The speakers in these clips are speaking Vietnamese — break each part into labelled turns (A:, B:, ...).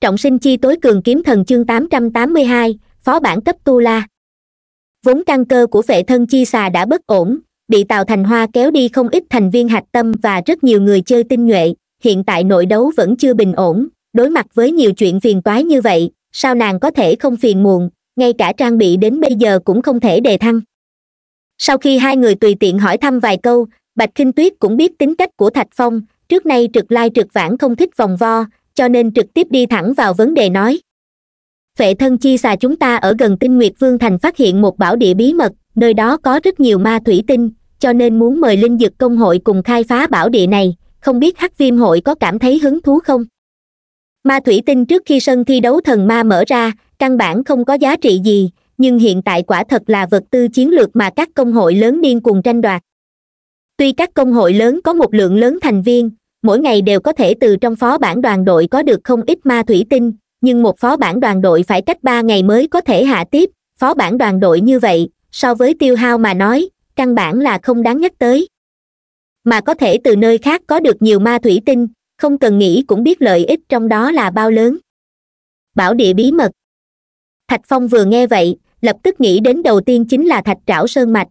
A: trọng sinh chi tối cường kiếm thần chương 882, phó bản cấp tu la vốn căn cơ của vệ thân chi xà đã bất ổn bị tào thành hoa kéo đi không ít thành viên hạch tâm và rất nhiều người chơi tinh nhuệ hiện tại nội đấu vẫn chưa bình ổn đối mặt với nhiều chuyện phiền toái như vậy sao nàng có thể không phiền muộn ngay cả trang bị đến bây giờ cũng không thể đề thăng sau khi hai người tùy tiện hỏi thăm vài câu bạch Kinh tuyết cũng biết tính cách của thạch phong trước nay trực lai trực vãng không thích vòng vo cho nên trực tiếp đi thẳng vào vấn đề nói Phệ thân chi xà chúng ta ở gần tinh nguyệt vương thành phát hiện một bảo địa bí mật nơi đó có rất nhiều ma thủy tinh cho nên muốn mời linh dực công hội cùng khai phá bảo địa này không biết hắc viêm hội có cảm thấy hứng thú không ma thủy tinh trước khi sân thi đấu thần ma mở ra căn bản không có giá trị gì nhưng hiện tại quả thật là vật tư chiến lược mà các công hội lớn điên cùng tranh đoạt tuy các công hội lớn có một lượng lớn thành viên mỗi ngày đều có thể từ trong phó bản đoàn đội có được không ít ma thủy tinh nhưng một phó bản đoàn đội phải cách ba ngày mới có thể hạ tiếp phó bản đoàn đội như vậy so với tiêu hao mà nói căn bản là không đáng nhắc tới mà có thể từ nơi khác có được nhiều ma thủy tinh không cần nghĩ cũng biết lợi ích trong đó là bao lớn bảo địa bí mật thạch phong vừa nghe vậy lập tức nghĩ đến đầu tiên chính là thạch trảo sơn mạch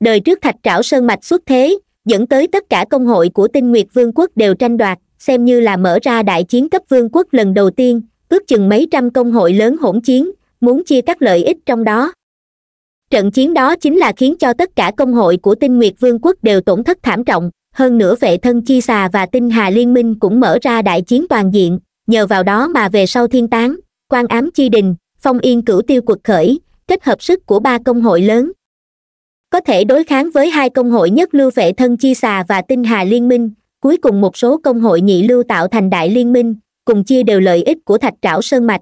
A: đời trước thạch trảo sơn mạch xuất thế dẫn tới tất cả công hội của tinh nguyệt vương quốc đều tranh đoạt xem như là mở ra đại chiến cấp vương quốc lần đầu tiên ước chừng mấy trăm công hội lớn hỗn chiến muốn chia các lợi ích trong đó trận chiến đó chính là khiến cho tất cả công hội của tinh nguyệt vương quốc đều tổn thất thảm trọng hơn nữa vệ thân chi xà và tinh hà liên minh cũng mở ra đại chiến toàn diện nhờ vào đó mà về sau thiên tán quan ám chi đình phong yên cửu tiêu cuộc khởi kết hợp sức của ba công hội lớn có thể đối kháng với hai công hội nhất lưu vệ thân chi xà và tinh hà liên minh cuối cùng một số công hội nhị lưu tạo thành đại liên minh cùng chia đều lợi ích của thạch trảo sơn mạch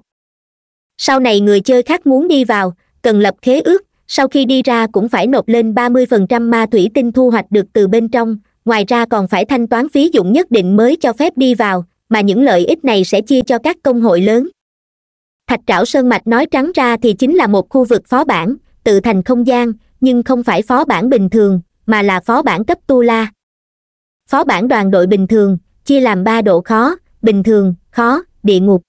A: sau này người chơi khác muốn đi vào cần lập khế ước sau khi đi ra cũng phải nộp lên 30% ma thủy tinh thu hoạch được từ bên trong ngoài ra còn phải thanh toán phí dụng nhất định mới cho phép đi vào mà những lợi ích này sẽ chia cho các công hội lớn thạch trảo sơn mạch nói trắng ra thì chính là một khu vực phó bản tự thành không gian nhưng không phải phó bản bình thường mà là phó bản cấp tu la phó bản đoàn đội bình thường chia làm ba độ khó bình thường khó địa ngục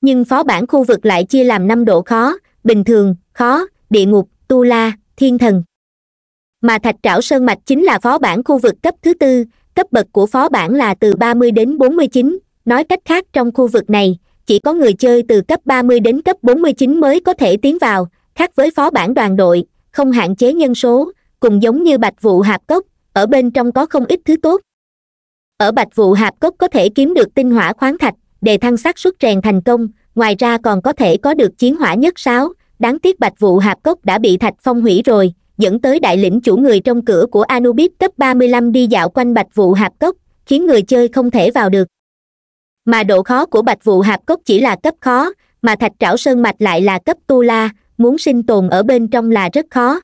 A: nhưng phó bản khu vực lại chia làm năm độ khó bình thường khó địa ngục tu la thiên thần mà thạch trảo sơn mạch chính là phó bản khu vực cấp thứ tư cấp bậc của phó bản là từ 30 đến 49, nói cách khác trong khu vực này chỉ có người chơi từ cấp 30 đến cấp 49 mới có thể tiến vào khác với phó bản đoàn đội không hạn chế nhân số cùng giống như bạch vụ hạp cốc ở bên trong có không ít thứ tốt ở bạch vụ hạp cốc có thể kiếm được tinh hỏa khoáng thạch để thăng xác suất rèn thành công ngoài ra còn có thể có được chiến hỏa nhất sáu đáng tiếc bạch vụ hạp cốc đã bị thạch phong hủy rồi dẫn tới đại lĩnh chủ người trong cửa của anubis cấp 35 đi dạo quanh bạch vụ hạp cốc khiến người chơi không thể vào được mà độ khó của bạch vụ hạp cốc chỉ là cấp khó mà thạch trảo sơn mạch lại là cấp tu la muốn sinh tồn ở bên trong là rất khó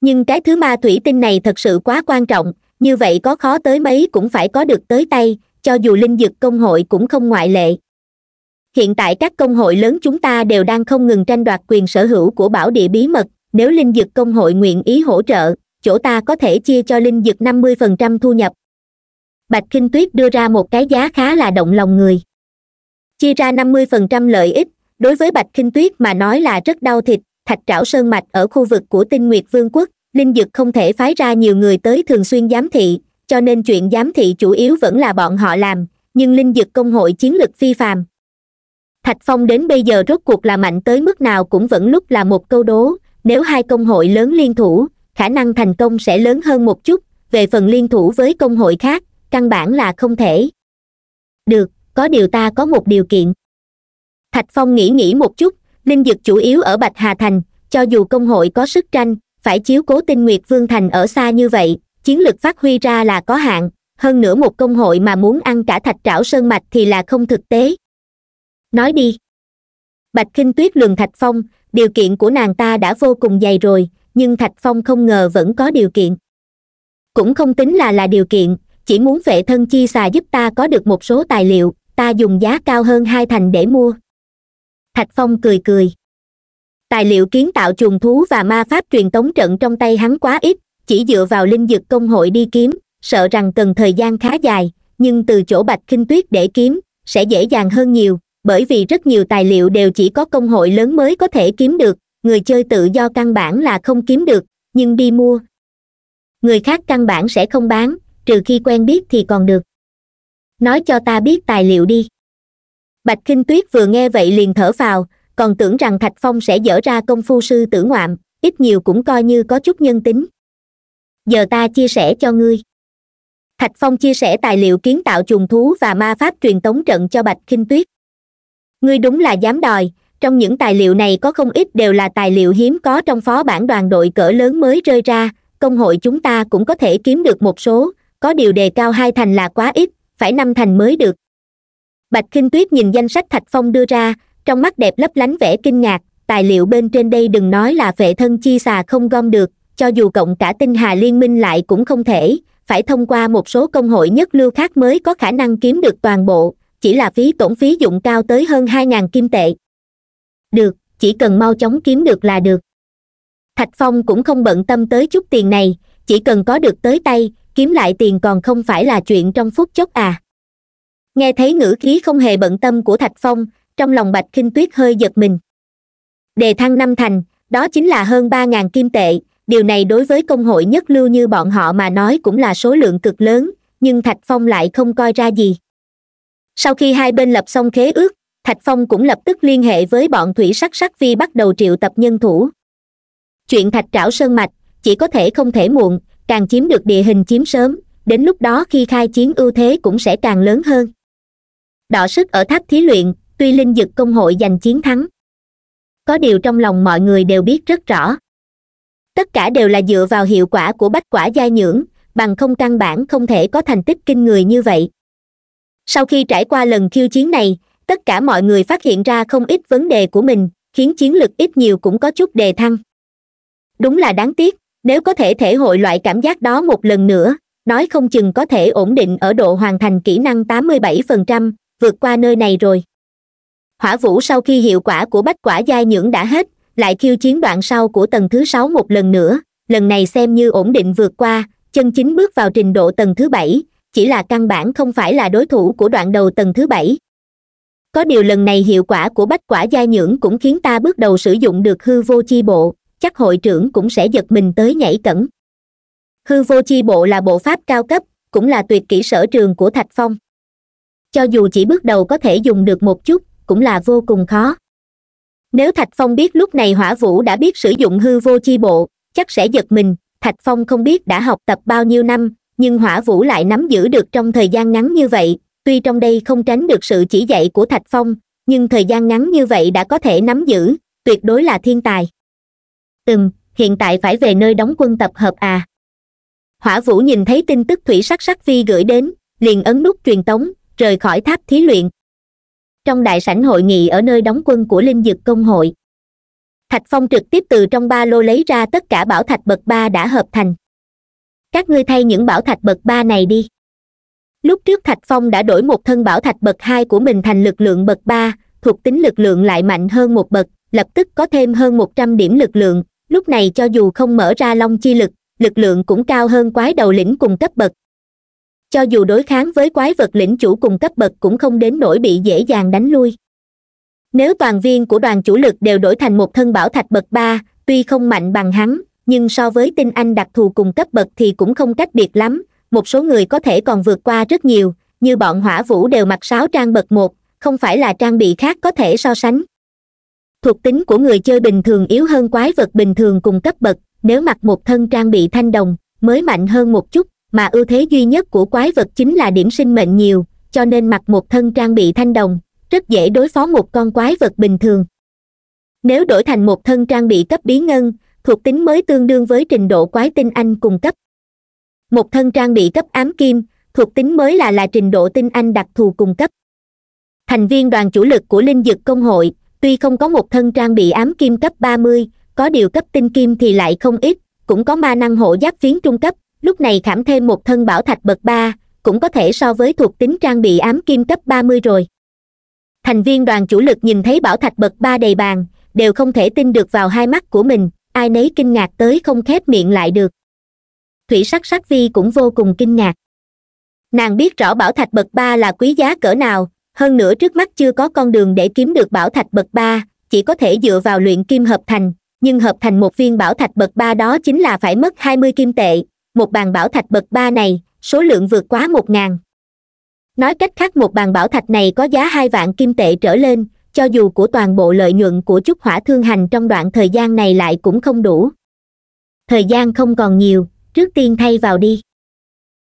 A: nhưng cái thứ ma thủy tinh này thật sự quá quan trọng như vậy có khó tới mấy cũng phải có được tới tay cho dù linh dực công hội cũng không ngoại lệ hiện tại các công hội lớn chúng ta đều đang không ngừng tranh đoạt quyền sở hữu của bảo địa bí mật nếu linh dực công hội nguyện ý hỗ trợ chỗ ta có thể chia cho linh dực năm mươi phần trăm thu nhập bạch kinh tuyết đưa ra một cái giá khá là động lòng người chia ra năm mươi phần trăm lợi ích đối với bạch khinh tuyết mà nói là rất đau thịt thạch trảo sơn mạch ở khu vực của tinh nguyệt vương quốc linh dực không thể phái ra nhiều người tới thường xuyên giám thị cho nên chuyện giám thị chủ yếu vẫn là bọn họ làm nhưng linh dực công hội chiến lực phi phàm thạch phong đến bây giờ rốt cuộc là mạnh tới mức nào cũng vẫn lúc là một câu đố nếu hai công hội lớn liên thủ khả năng thành công sẽ lớn hơn một chút về phần liên thủ với công hội khác căn bản là không thể được có điều ta có một điều kiện thạch phong nghĩ nghĩ một chút linh dực chủ yếu ở bạch hà thành cho dù công hội có sức tranh phải chiếu cố tinh nguyệt vương thành ở xa như vậy chiến lực phát huy ra là có hạn hơn nữa một công hội mà muốn ăn cả thạch trảo sơn mạch thì là không thực tế nói đi bạch Kinh tuyết lường thạch phong điều kiện của nàng ta đã vô cùng dày rồi nhưng thạch phong không ngờ vẫn có điều kiện cũng không tính là là điều kiện chỉ muốn vệ thân chi xà giúp ta có được một số tài liệu ta dùng giá cao hơn hai thành để mua thạch phong cười cười tài liệu kiến tạo chuồng thú và ma pháp truyền tống trận trong tay hắn quá ít chỉ dựa vào linh dực công hội đi kiếm sợ rằng cần thời gian khá dài nhưng từ chỗ bạch kinh tuyết để kiếm sẽ dễ dàng hơn nhiều bởi vì rất nhiều tài liệu đều chỉ có công hội lớn mới có thể kiếm được người chơi tự do căn bản là không kiếm được nhưng đi mua người khác căn bản sẽ không bán trừ khi quen biết thì còn được nói cho ta biết tài liệu đi bạch Kinh tuyết vừa nghe vậy liền thở vào còn tưởng rằng thạch phong sẽ dở ra công phu sư tử ngoạm ít nhiều cũng coi như có chút nhân tính giờ ta chia sẻ cho ngươi thạch phong chia sẻ tài liệu kiến tạo trùng thú và ma pháp truyền tống trận cho bạch Kinh tuyết ngươi đúng là dám đòi trong những tài liệu này có không ít đều là tài liệu hiếm có trong phó bản đoàn đội cỡ lớn mới rơi ra công hội chúng ta cũng có thể kiếm được một số có điều đề cao hai thành là quá ít phải năm thành mới được bạch kinh tuyết nhìn danh sách thạch phong đưa ra trong mắt đẹp lấp lánh vẻ kinh ngạc tài liệu bên trên đây đừng nói là vệ thân chi xà không gom được cho dù cộng cả tinh hà liên minh lại cũng không thể phải thông qua một số công hội nhất lưu khác mới có khả năng kiếm được toàn bộ chỉ là phí tổn phí dụng cao tới hơn hai ngàn kim tệ được chỉ cần mau chóng kiếm được là được thạch phong cũng không bận tâm tới chút tiền này chỉ cần có được tới tay kiếm lại tiền còn không phải là chuyện trong phút chốc à nghe thấy ngữ khí không hề bận tâm của thạch phong trong lòng bạch k tuyết hơi giật mình đề thăng năm thành đó chính là hơn ba ngàn kim tệ điều này đối với công hội nhất lưu như bọn họ mà nói cũng là số lượng cực lớn nhưng thạch phong lại không coi ra gì sau khi hai bên lập xong khế ước thạch phong cũng lập tức liên hệ với bọn thủy sắc sắc vi bắt đầu triệu tập nhân thủ chuyện thạch trảo sơn mạch chỉ có thể không thể muộn càng chiếm được địa hình chiếm sớm đến lúc đó khi khai chiến ưu thế cũng sẽ càng lớn hơn đọ sức ở tháp thí luyện tuy linh dực công hội giành chiến thắng có điều trong lòng mọi người đều biết rất rõ tất cả đều là dựa vào hiệu quả của bách quả gia nhưỡng bằng không căn bản không thể có thành tích kinh người như vậy sau khi trải qua lần khiêu chiến này tất cả mọi người phát hiện ra không ít vấn đề của mình khiến chiến lực ít nhiều cũng có chút đề thăng đúng là đáng tiếc nếu có thể thể hội loại cảm giác đó một lần nữa nói không chừng có thể ổn định ở độ hoàn thành kỹ năng 87%, vượt qua nơi này rồi hỏa vũ sau khi hiệu quả của bách quả giai nhưỡng đã hết lại khiêu chiến đoạn sau của tầng thứ sáu một lần nữa lần này xem như ổn định vượt qua chân chính bước vào trình độ tầng thứ bảy chỉ là căn bản không phải là đối thủ của đoạn đầu tầng thứ bảy có điều lần này hiệu quả của bách quả giai nhưỡng cũng khiến ta bước đầu sử dụng được hư vô chi bộ chắc hội trưởng cũng sẽ giật mình tới nhảy cẩn hư vô chi bộ là bộ pháp cao cấp cũng là tuyệt kỹ sở trường của thạch phong cho dù chỉ bước đầu có thể dùng được một chút cũng là vô cùng khó nếu thạch phong biết lúc này hỏa vũ đã biết sử dụng hư vô chi bộ chắc sẽ giật mình thạch phong không biết đã học tập bao nhiêu năm nhưng hỏa vũ lại nắm giữ được trong thời gian ngắn như vậy tuy trong đây không tránh được sự chỉ dạy của thạch phong nhưng thời gian ngắn như vậy đã có thể nắm giữ tuyệt đối là thiên tài ừm hiện tại phải về nơi đóng quân tập hợp à hỏa vũ nhìn thấy tin tức thủy sắc sắc vi gửi đến liền ấn nút truyền tống rời khỏi tháp thí luyện trong đại sảnh hội nghị ở nơi đóng quân của linh dực công hội thạch phong trực tiếp từ trong ba lô lấy ra tất cả bảo thạch bậc ba đã hợp thành các ngươi thay những bảo thạch bậc ba này đi lúc trước thạch phong đã đổi một thân bảo thạch bậc hai của mình thành lực lượng bậc ba thuộc tính lực lượng lại mạnh hơn một bậc lập tức có thêm hơn một trăm điểm lực lượng lúc này cho dù không mở ra long chi lực lực lượng cũng cao hơn quái đầu lĩnh cùng cấp bậc cho dù đối kháng với quái vật lĩnh chủ cùng cấp bậc cũng không đến nỗi bị dễ dàng đánh lui nếu toàn viên của đoàn chủ lực đều đổi thành một thân bảo thạch bậc ba tuy không mạnh bằng hắn nhưng so với tinh anh đặc thù cùng cấp bậc thì cũng không cách biệt lắm một số người có thể còn vượt qua rất nhiều như bọn hỏa vũ đều mặc sáu trang bậc một không phải là trang bị khác có thể so sánh thuộc tính của người chơi bình thường yếu hơn quái vật bình thường cùng cấp bậc nếu mặc một thân trang bị thanh đồng mới mạnh hơn một chút mà ưu thế duy nhất của quái vật chính là điểm sinh mệnh nhiều cho nên mặc một thân trang bị thanh đồng rất dễ đối phó một con quái vật bình thường nếu đổi thành một thân trang bị cấp bí ngân thuộc tính mới tương đương với trình độ quái tinh anh cùng cấp một thân trang bị cấp ám kim thuộc tính mới là là trình độ tinh anh đặc thù cùng cấp thành viên đoàn chủ lực của linh dực công hội tuy không có một thân trang bị ám kim cấp ba mươi có điều cấp tinh kim thì lại không ít cũng có ma năng hộ giáp phiến trung cấp lúc này khảm thêm một thân bảo thạch bậc ba cũng có thể so với thuộc tính trang bị ám kim cấp ba mươi rồi thành viên đoàn chủ lực nhìn thấy bảo thạch bậc ba đầy bàn đều không thể tin được vào hai mắt của mình ai nấy kinh ngạc tới không khép miệng lại được thủy sắc sắc vi cũng vô cùng kinh ngạc nàng biết rõ bảo thạch bậc ba là quý giá cỡ nào hơn nữa trước mắt chưa có con đường để kiếm được bảo thạch bậc ba chỉ có thể dựa vào luyện kim hợp thành nhưng hợp thành một viên bảo thạch bậc ba đó chính là phải mất hai mươi kim tệ một bàn bảo thạch bậc ba này số lượng vượt quá một ngàn nói cách khác một bàn bảo thạch này có giá hai vạn kim tệ trở lên cho dù của toàn bộ lợi nhuận của chút hỏa thương hành trong đoạn thời gian này lại cũng không đủ thời gian không còn nhiều trước tiên thay vào đi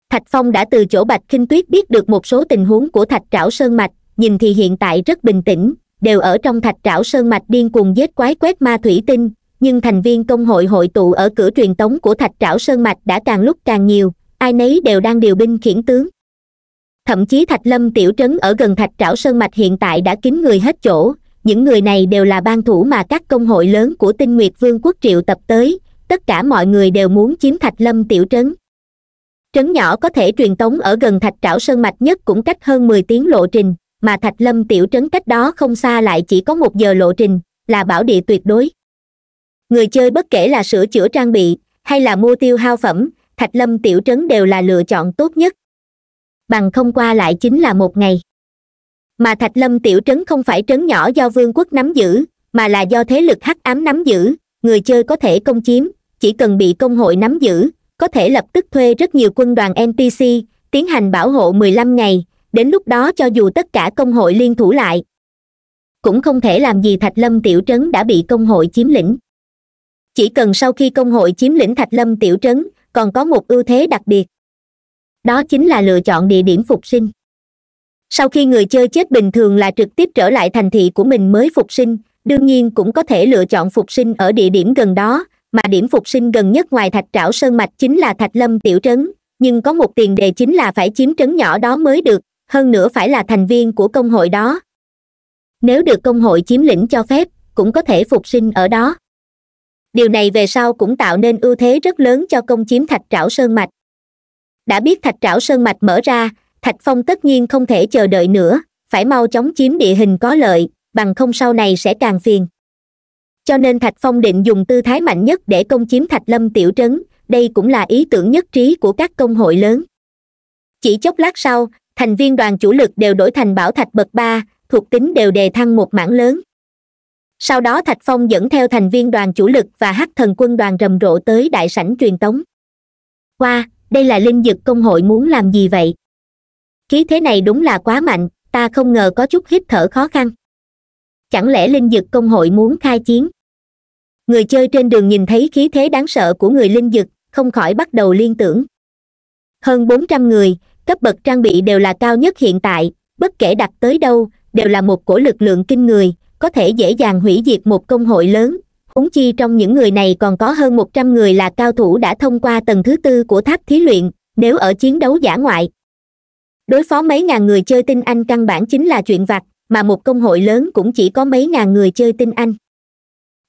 A: thạch phong đã từ chỗ bạch kinh tuyết biết được một số tình huống của thạch trảo sơn mạch nhìn thì hiện tại rất bình tĩnh đều ở trong thạch trảo sơn mạch điên cuồng giết quái quét ma thủy tinh nhưng thành viên công hội hội tụ ở cửa truyền tống của thạch trảo sơn mạch đã càng lúc càng nhiều ai nấy đều đang điều binh khiển tướng thậm chí thạch lâm tiểu trấn ở gần thạch trảo sơn mạch hiện tại đã kín người hết chỗ những người này đều là ban thủ mà các công hội lớn của tinh nguyệt vương quốc triệu tập tới tất cả mọi người đều muốn chiếm thạch lâm tiểu trấn trấn nhỏ có thể truyền tống ở gần thạch trảo sơn mạch nhất cũng cách hơn mười tiếng lộ trình mà thạch lâm tiểu trấn cách đó không xa lại chỉ có một giờ lộ trình là bảo địa tuyệt đối người chơi bất kể là sửa chữa trang bị hay là mua tiêu hao phẩm thạch lâm tiểu trấn đều là lựa chọn tốt nhất bằng không qua lại chính là một ngày mà thạch lâm tiểu trấn không phải trấn nhỏ do vương quốc nắm giữ mà là do thế lực hắc ám nắm giữ người chơi có thể công chiếm chỉ cần bị công hội nắm giữ có thể lập tức thuê rất nhiều quân đoàn npc tiến hành bảo hộ mười lăm ngày đến lúc đó cho dù tất cả công hội liên thủ lại cũng không thể làm gì thạch lâm tiểu trấn đã bị công hội chiếm lĩnh chỉ cần sau khi công hội chiếm lĩnh thạch lâm tiểu trấn còn có một ưu thế đặc biệt đó chính là lựa chọn địa điểm phục sinh sau khi người chơi chết bình thường là trực tiếp trở lại thành thị của mình mới phục sinh đương nhiên cũng có thể lựa chọn phục sinh ở địa điểm gần đó mà điểm phục sinh gần nhất ngoài thạch trảo sơn mạch chính là thạch lâm tiểu trấn nhưng có một tiền đề chính là phải chiếm trấn nhỏ đó mới được hơn nữa phải là thành viên của công hội đó nếu được công hội chiếm lĩnh cho phép cũng có thể phục sinh ở đó điều này về sau cũng tạo nên ưu thế rất lớn cho công chiếm thạch trảo sơn mạch đã biết thạch trảo sơn mạch mở ra thạch phong tất nhiên không thể chờ đợi nữa phải mau chóng chiếm địa hình có lợi bằng không sau này sẽ càng phiền cho nên thạch phong định dùng tư thái mạnh nhất để công chiếm thạch lâm tiểu trấn đây cũng là ý tưởng nhất trí của các công hội lớn chỉ chốc lát sau thành viên đoàn chủ lực đều đổi thành bảo thạch bậc ba thuộc tính đều đề thăng một mảng lớn sau đó thạch phong dẫn theo thành viên đoàn chủ lực và hắc thần quân đoàn rầm rộ tới đại sảnh truyền tống qua wow, đây là linh dực công hội muốn làm gì vậy khí thế này đúng là quá mạnh ta không ngờ có chút hít thở khó khăn chẳng lẽ linh dực công hội muốn khai chiến người chơi trên đường nhìn thấy khí thế đáng sợ của người linh dực không khỏi bắt đầu liên tưởng hơn bốn trăm người cấp bậc trang bị đều là cao nhất hiện tại bất kể đặt tới đâu đều là một cổ lực lượng kinh người có thể dễ dàng hủy diệt một công hội lớn huống chi trong những người này còn có hơn một trăm người là cao thủ đã thông qua tầng thứ tư của tháp thí luyện nếu ở chiến đấu giả ngoại đối phó mấy ngàn người chơi tinh anh căn bản chính là chuyện vặt mà một công hội lớn cũng chỉ có mấy ngàn người chơi tinh anh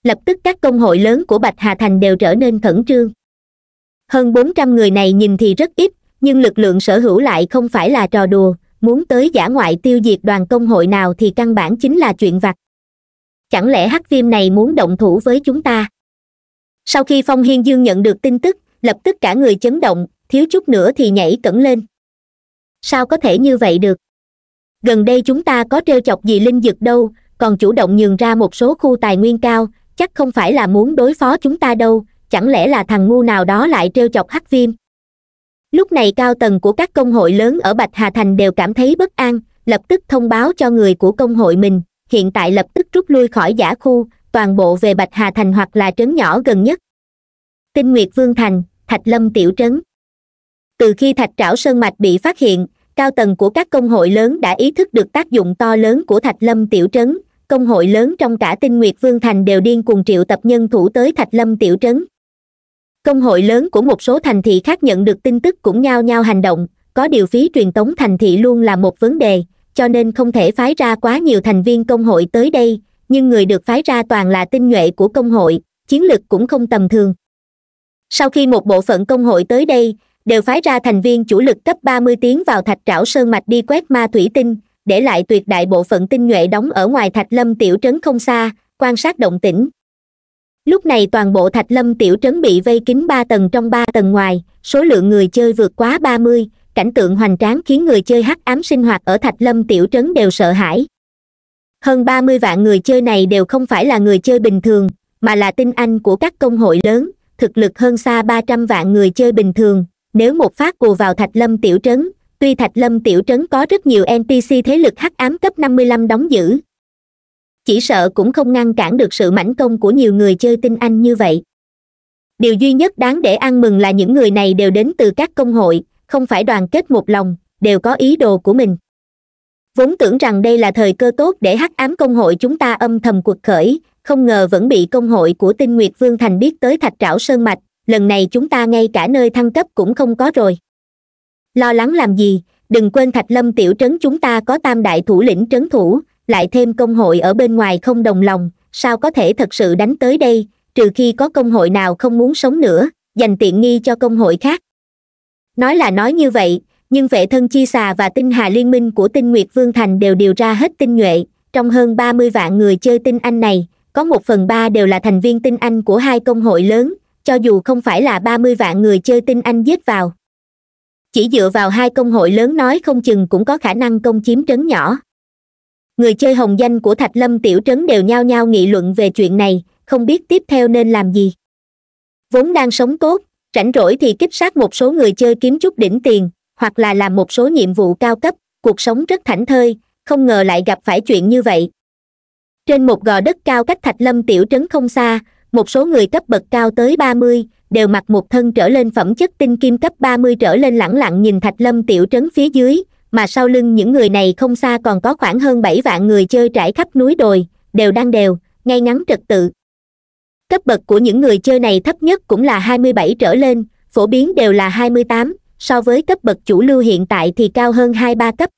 A: lập tức các công hội lớn của bạch hà thành đều trở nên khẩn trương hơn bốn trăm người này nhìn thì rất ít nhưng lực lượng sở hữu lại không phải là trò đùa muốn tới giả ngoại tiêu diệt đoàn công hội nào thì căn bản chính là chuyện vặt chẳng lẽ hắc viêm này muốn động thủ với chúng ta sau khi phong hiên dương nhận được tin tức lập tức cả người chấn động thiếu chút nữa thì nhảy cẩn lên sao có thể như vậy được gần đây chúng ta có t chọc gì linh dực đâu còn chủ động nhường ra một số khu tài nguyên cao chắc không phải là muốn đối phó chúng ta đâu chẳng lẽ là thằng ngu nào đó lại t chọc hắc viêm lúc này cao tầng của các công hội lớn ở bạch hà thành đều cảm thấy bất an lập tức thông báo cho người của công hội mình hiện tại lập tức rút lui khỏi giả khu toàn bộ về bạch hà thành hoặc là trấn nhỏ gần nhất tinh nguyệt vương thành thạch lâm tiểu trấn từ khi thạch trảo sơn mạch bị phát hiện cao tầng của các công hội lớn đã ý thức được tác dụng to lớn của thạch lâm tiểu trấn công hội lớn trong cả tinh nguyệt vương thành đều điên cùng triệu tập nhân thủ tới thạch lâm tiểu trấn công hội lớn của một số thành thị khác nhận được tin tức cũng nhao nhao hành động có điều phí truyền tống thành thị luôn là một vấn đề cho nên không thể phái ra quá nhiều thành viên công hội tới đây nhưng người được phái ra toàn là tinh nhuệ của công hội chiến lực cũng không tầm thường sau khi một bộ phận công hội tới đây đều phái ra thành viên chủ lực cấp ba mươi tiến vào thạch trảo sơn mạch đi quét ma thủy tinh để lại tuyệt đại bộ phận tinh nhuệ đóng ở ngoài thạch lâm tiểu trấn không xa quan sát động tĩnh lúc này toàn bộ thạch lâm tiểu trấn bị vây kín ba tầng trong ba tầng ngoài số lượng người chơi vượt quá ba mươi cảnh tượng hoành tráng khiến người chơi hắc ám sinh hoạt ở thạch lâm tiểu trấn đều sợ hãi hơn ba mươi vạn người chơi này đều không phải là người chơi bình thường mà là tinh anh của các công hội lớn thực lực hơn xa ba trăm vạn người chơi bình thường nếu một phát cù vào thạch lâm tiểu trấn tuy thạch lâm tiểu trấn có rất nhiều npc thế lực hắc ám cấp năm mươi lăm đóng giữ chỉ sợ cũng không ngăn cản được sự mãnh công của nhiều người chơi tinh anh như vậy điều duy nhất đáng để ăn mừng là những người này đều đến từ các công hội không phải đoàn kết một lòng đều có ý đồ của mình vốn tưởng rằng đây là thời cơ tốt để hắc ám công hội chúng ta âm thầm cuộc khởi không ngờ vẫn bị công hội của tinh nguyệt vương thành biết tới thạch trảo sơn mạch lần này chúng ta ngay cả nơi thăng cấp cũng không có rồi lo lắng làm gì đừng quên thạch lâm tiểu trấn chúng ta có tam đại thủ lĩnh trấn thủ lại thêm công hội ở bên ngoài không đồng lòng sao có thể thật sự đánh tới đây trừ khi có công hội nào không muốn sống nữa dành tiện nghi cho công hội khác nói là nói như vậy nhưng vệ thân chi xà và tinh hà liên minh của tinh nguyệt vương thành đều điều ra hết tinh nhuệ trong hơn ba mươi vạn người chơi tinh anh này có một phần ba đều là thành viên tinh anh của hai công hội lớn cho dù không phải là ba mươi vạn người chơi tinh anh giết vào chỉ dựa vào hai công hội lớn nói không chừng cũng có khả năng công chiếm trấn nhỏ người chơi hồng danh của thạch lâm tiểu trấn đều nhao nhao nghị luận về chuyện này không biết tiếp theo nên làm gì vốn đang sống tốt rảnh rỗi thì kích sát một số người chơi kiếm chút đỉnh tiền hoặc là làm một số nhiệm vụ cao cấp cuộc sống rất thảnh thơi không ngờ lại gặp phải chuyện như vậy trên một gò đất cao cách thạch lâm tiểu trấn không xa một số người cấp bậc cao tới ba mươi đều mặc một thân trở lên phẩm chất tinh kim cấp ba mươi trở lên lẳng lặng nhìn thạch lâm tiểu trấn phía dưới mà sau lưng những người này không xa còn có khoảng hơn bảy vạn người chơi trải khắp núi đồi đều đang đều ngay ngắn trật tự cấp bậc của những người chơi này thấp nhất cũng là 27 trở lên phổ biến đều là 28, so với cấp bậc chủ lưu hiện tại thì cao hơn 2-3 cấp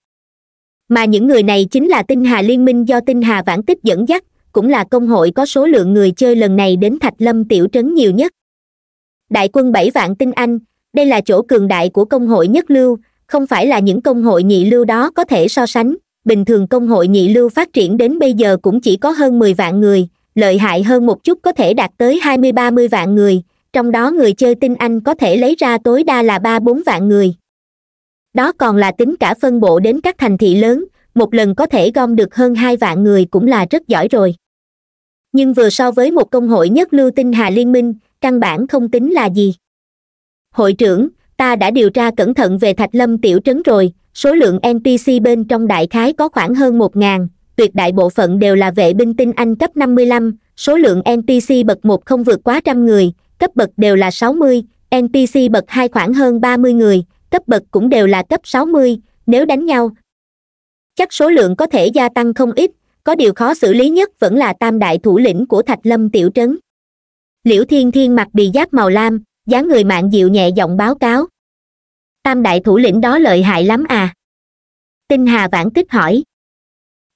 A: mà những người này chính là tinh hà liên minh do tinh hà vãn tích dẫn dắt cũng là công hội có số lượng người chơi lần này đến thạch lâm tiểu trấn nhiều nhất đại quân bảy vạn tinh anh đây là chỗ cường đại của công hội nhất lưu không phải là những công hội nhị lưu đó có thể so sánh bình thường công hội nhị lưu phát triển đến bây giờ cũng chỉ có hơn mười vạn người lợi hại hơn một chút có thể đạt tới 20-30 vạn người trong đó người chơi tinh anh có thể lấy ra tối đa là ba bốn vạn người đó còn là tính cả phân bộ đến các thành thị lớn một lần có thể gom được hơn hai vạn người cũng là rất giỏi rồi nhưng vừa so với một công hội nhất lưu tinh hà liên minh căn bản không tính là gì hội trưởng ta đã điều tra cẩn thận về thạch lâm tiểu trấn rồi số lượng npc bên trong đại khái có khoảng hơn một ngàn tuyệt đại bộ phận đều là vệ binh tinh anh cấp 55, số lượng NPC bậc 1 không vượt quá trăm người, cấp bậc đều là 60, NPC bậc 2 khoảng hơn 30 người, cấp bậc cũng đều là cấp 60, nếu đánh nhau. Chắc số lượng có thể gia tăng không ít, có điều khó xử lý nhất vẫn là tam đại thủ lĩnh của Thạch Lâm Tiểu Trấn. Liễu Thiên Thiên mặc bì giáp màu lam, dáng người mạng dịu nhẹ giọng báo cáo. Tam đại thủ lĩnh đó lợi hại lắm à? Tinh Hà Vãn Tích hỏi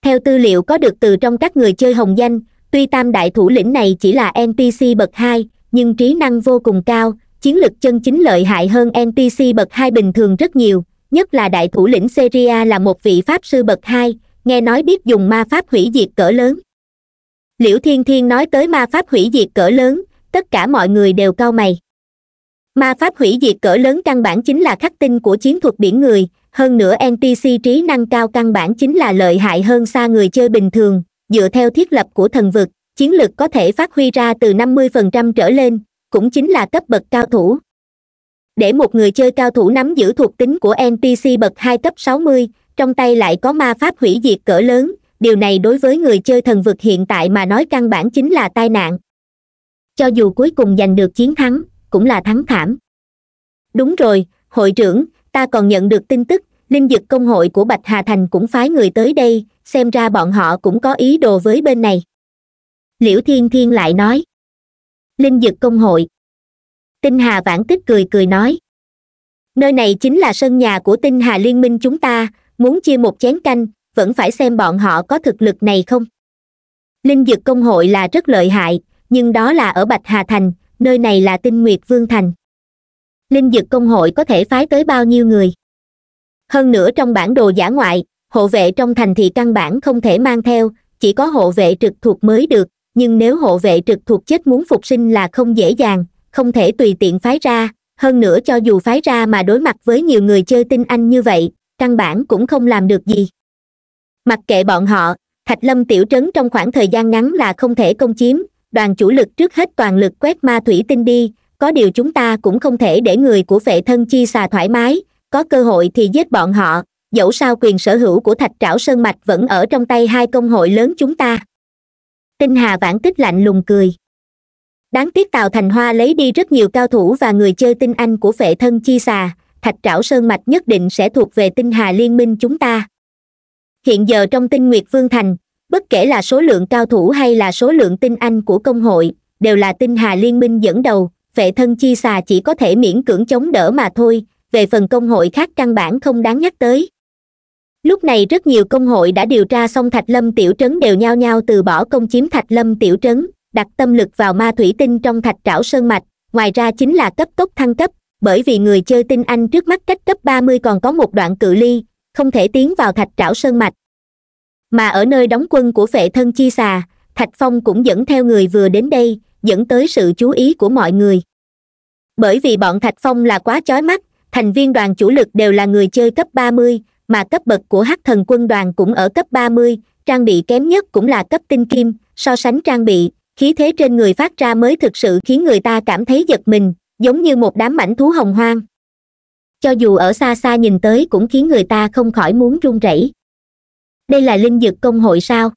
A: theo tư liệu có được từ trong các người chơi hồng danh tuy tam đại thủ lĩnh này chỉ là npc bậc hai nhưng trí năng vô cùng cao chiến lực chân chính lợi hại hơn npc bậc hai bình thường rất nhiều nhất là đại thủ lĩnh seria là một vị pháp sư bậc hai nghe nói biết dùng ma pháp hủy diệt cỡ lớn liễu thiên thiên nói tới ma pháp hủy diệt cỡ lớn tất cả mọi người đều cau mày ma pháp hủy diệt cỡ lớn căn bản chính là khắc tinh của chiến thuật biển người hơn nữa ntc trí năng cao căn bản chính là lợi hại hơn xa người chơi bình thường dựa theo thiết lập của thần vực chiến lược có thể phát huy ra từ 50% trở lên cũng chính là cấp bậc cao thủ để một người chơi cao thủ nắm giữ thuộc tính của ntc bậc 2 cấp 60, trong tay lại có ma pháp hủy diệt cỡ lớn điều này đối với người chơi thần vực hiện tại mà nói căn bản chính là tai nạn cho dù cuối cùng giành được chiến thắng cũng là thắng thảm đúng rồi hội trưởng ta còn nhận được tin tức linh dực công hội của bạch hà thành cũng phái người tới đây xem ra bọn họ cũng có ý đồ với bên này liễu thiên thiên lại nói linh dực công hội tinh hà vãn tích cười cười nói nơi này chính là sân nhà của tinh hà liên minh chúng ta muốn chia một chén canh vẫn phải xem bọn họ có thực lực này không linh dược công hội là rất lợi hại nhưng đó là ở bạch hà thành nơi này là tinh nguyệt vương thành linh dực công hội có thể phái tới bao nhiêu người hơn nữa trong bản đồ giả ngoại hộ vệ trong thành thì căn bản không thể mang theo chỉ có hộ vệ trực thuộc mới được nhưng nếu hộ vệ trực thuộc chết muốn phục sinh là không dễ dàng không thể tùy tiện phái ra hơn nữa cho dù phái ra mà đối mặt với nhiều người chơi tinh anh như vậy căn bản cũng không làm được gì mặc kệ bọn họ thạch lâm tiểu trấn trong khoảng thời gian ngắn là không thể công chiếm đoàn chủ lực trước hết toàn lực quét ma thủy tinh đi có điều chúng ta cũng không thể để người của vệ thân chi xà thoải mái có cơ hội thì giết bọn họ dẫu sao quyền sở hữu của thạch trảo sơn mạch vẫn ở trong tay hai công hội lớn chúng ta tinh hà vãn tích lạnh lùng cười đáng tiếc tào thành hoa lấy đi rất nhiều cao thủ và người chơi tinh anh của vệ thân chi xà thạch trảo sơn mạch nhất định sẽ thuộc về tinh hà liên minh chúng ta hiện giờ trong tinh nguyệt vương thành bất kể là số lượng cao thủ hay là số lượng tinh anh của công hội đều là tinh hà liên minh dẫn đầu vệ thân chi xà chỉ có thể miễn cưỡng chống đỡ mà thôi về phần công hội khác căn bản không đáng nhắc tới lúc này rất nhiều công hội đã điều tra xong thạch lâm tiểu trấn đều nhao nhao từ bỏ công chiếm thạch lâm tiểu trấn đặt tâm lực vào ma thủy tinh trong thạch trảo sơn mạch ngoài ra chính là cấp tốc thăng cấp bởi vì người chơi tinh anh trước mắt cách cấp ba mươi còn có một đoạn cự ly không thể tiến vào thạch trảo sơn mạch mà ở nơi đóng quân của vệ thân chi xà thạch phong cũng dẫn theo người vừa đến đây dẫn tới sự chú ý của mọi người bởi vì bọn thạch phong là quá chói mắt thành viên đoàn chủ lực đều là người chơi cấp ba mươi mà cấp bậc của hắc thần quân đoàn cũng ở cấp ba mươi trang bị kém nhất cũng là cấp tinh kim so sánh trang bị khí thế trên người phát ra mới thực sự khiến người ta cảm thấy giật mình giống như một đám mảnh thú hồng hoang cho dù ở xa xa nhìn tới cũng khiến người ta không khỏi muốn run rẩy đây là linh dược công hội sao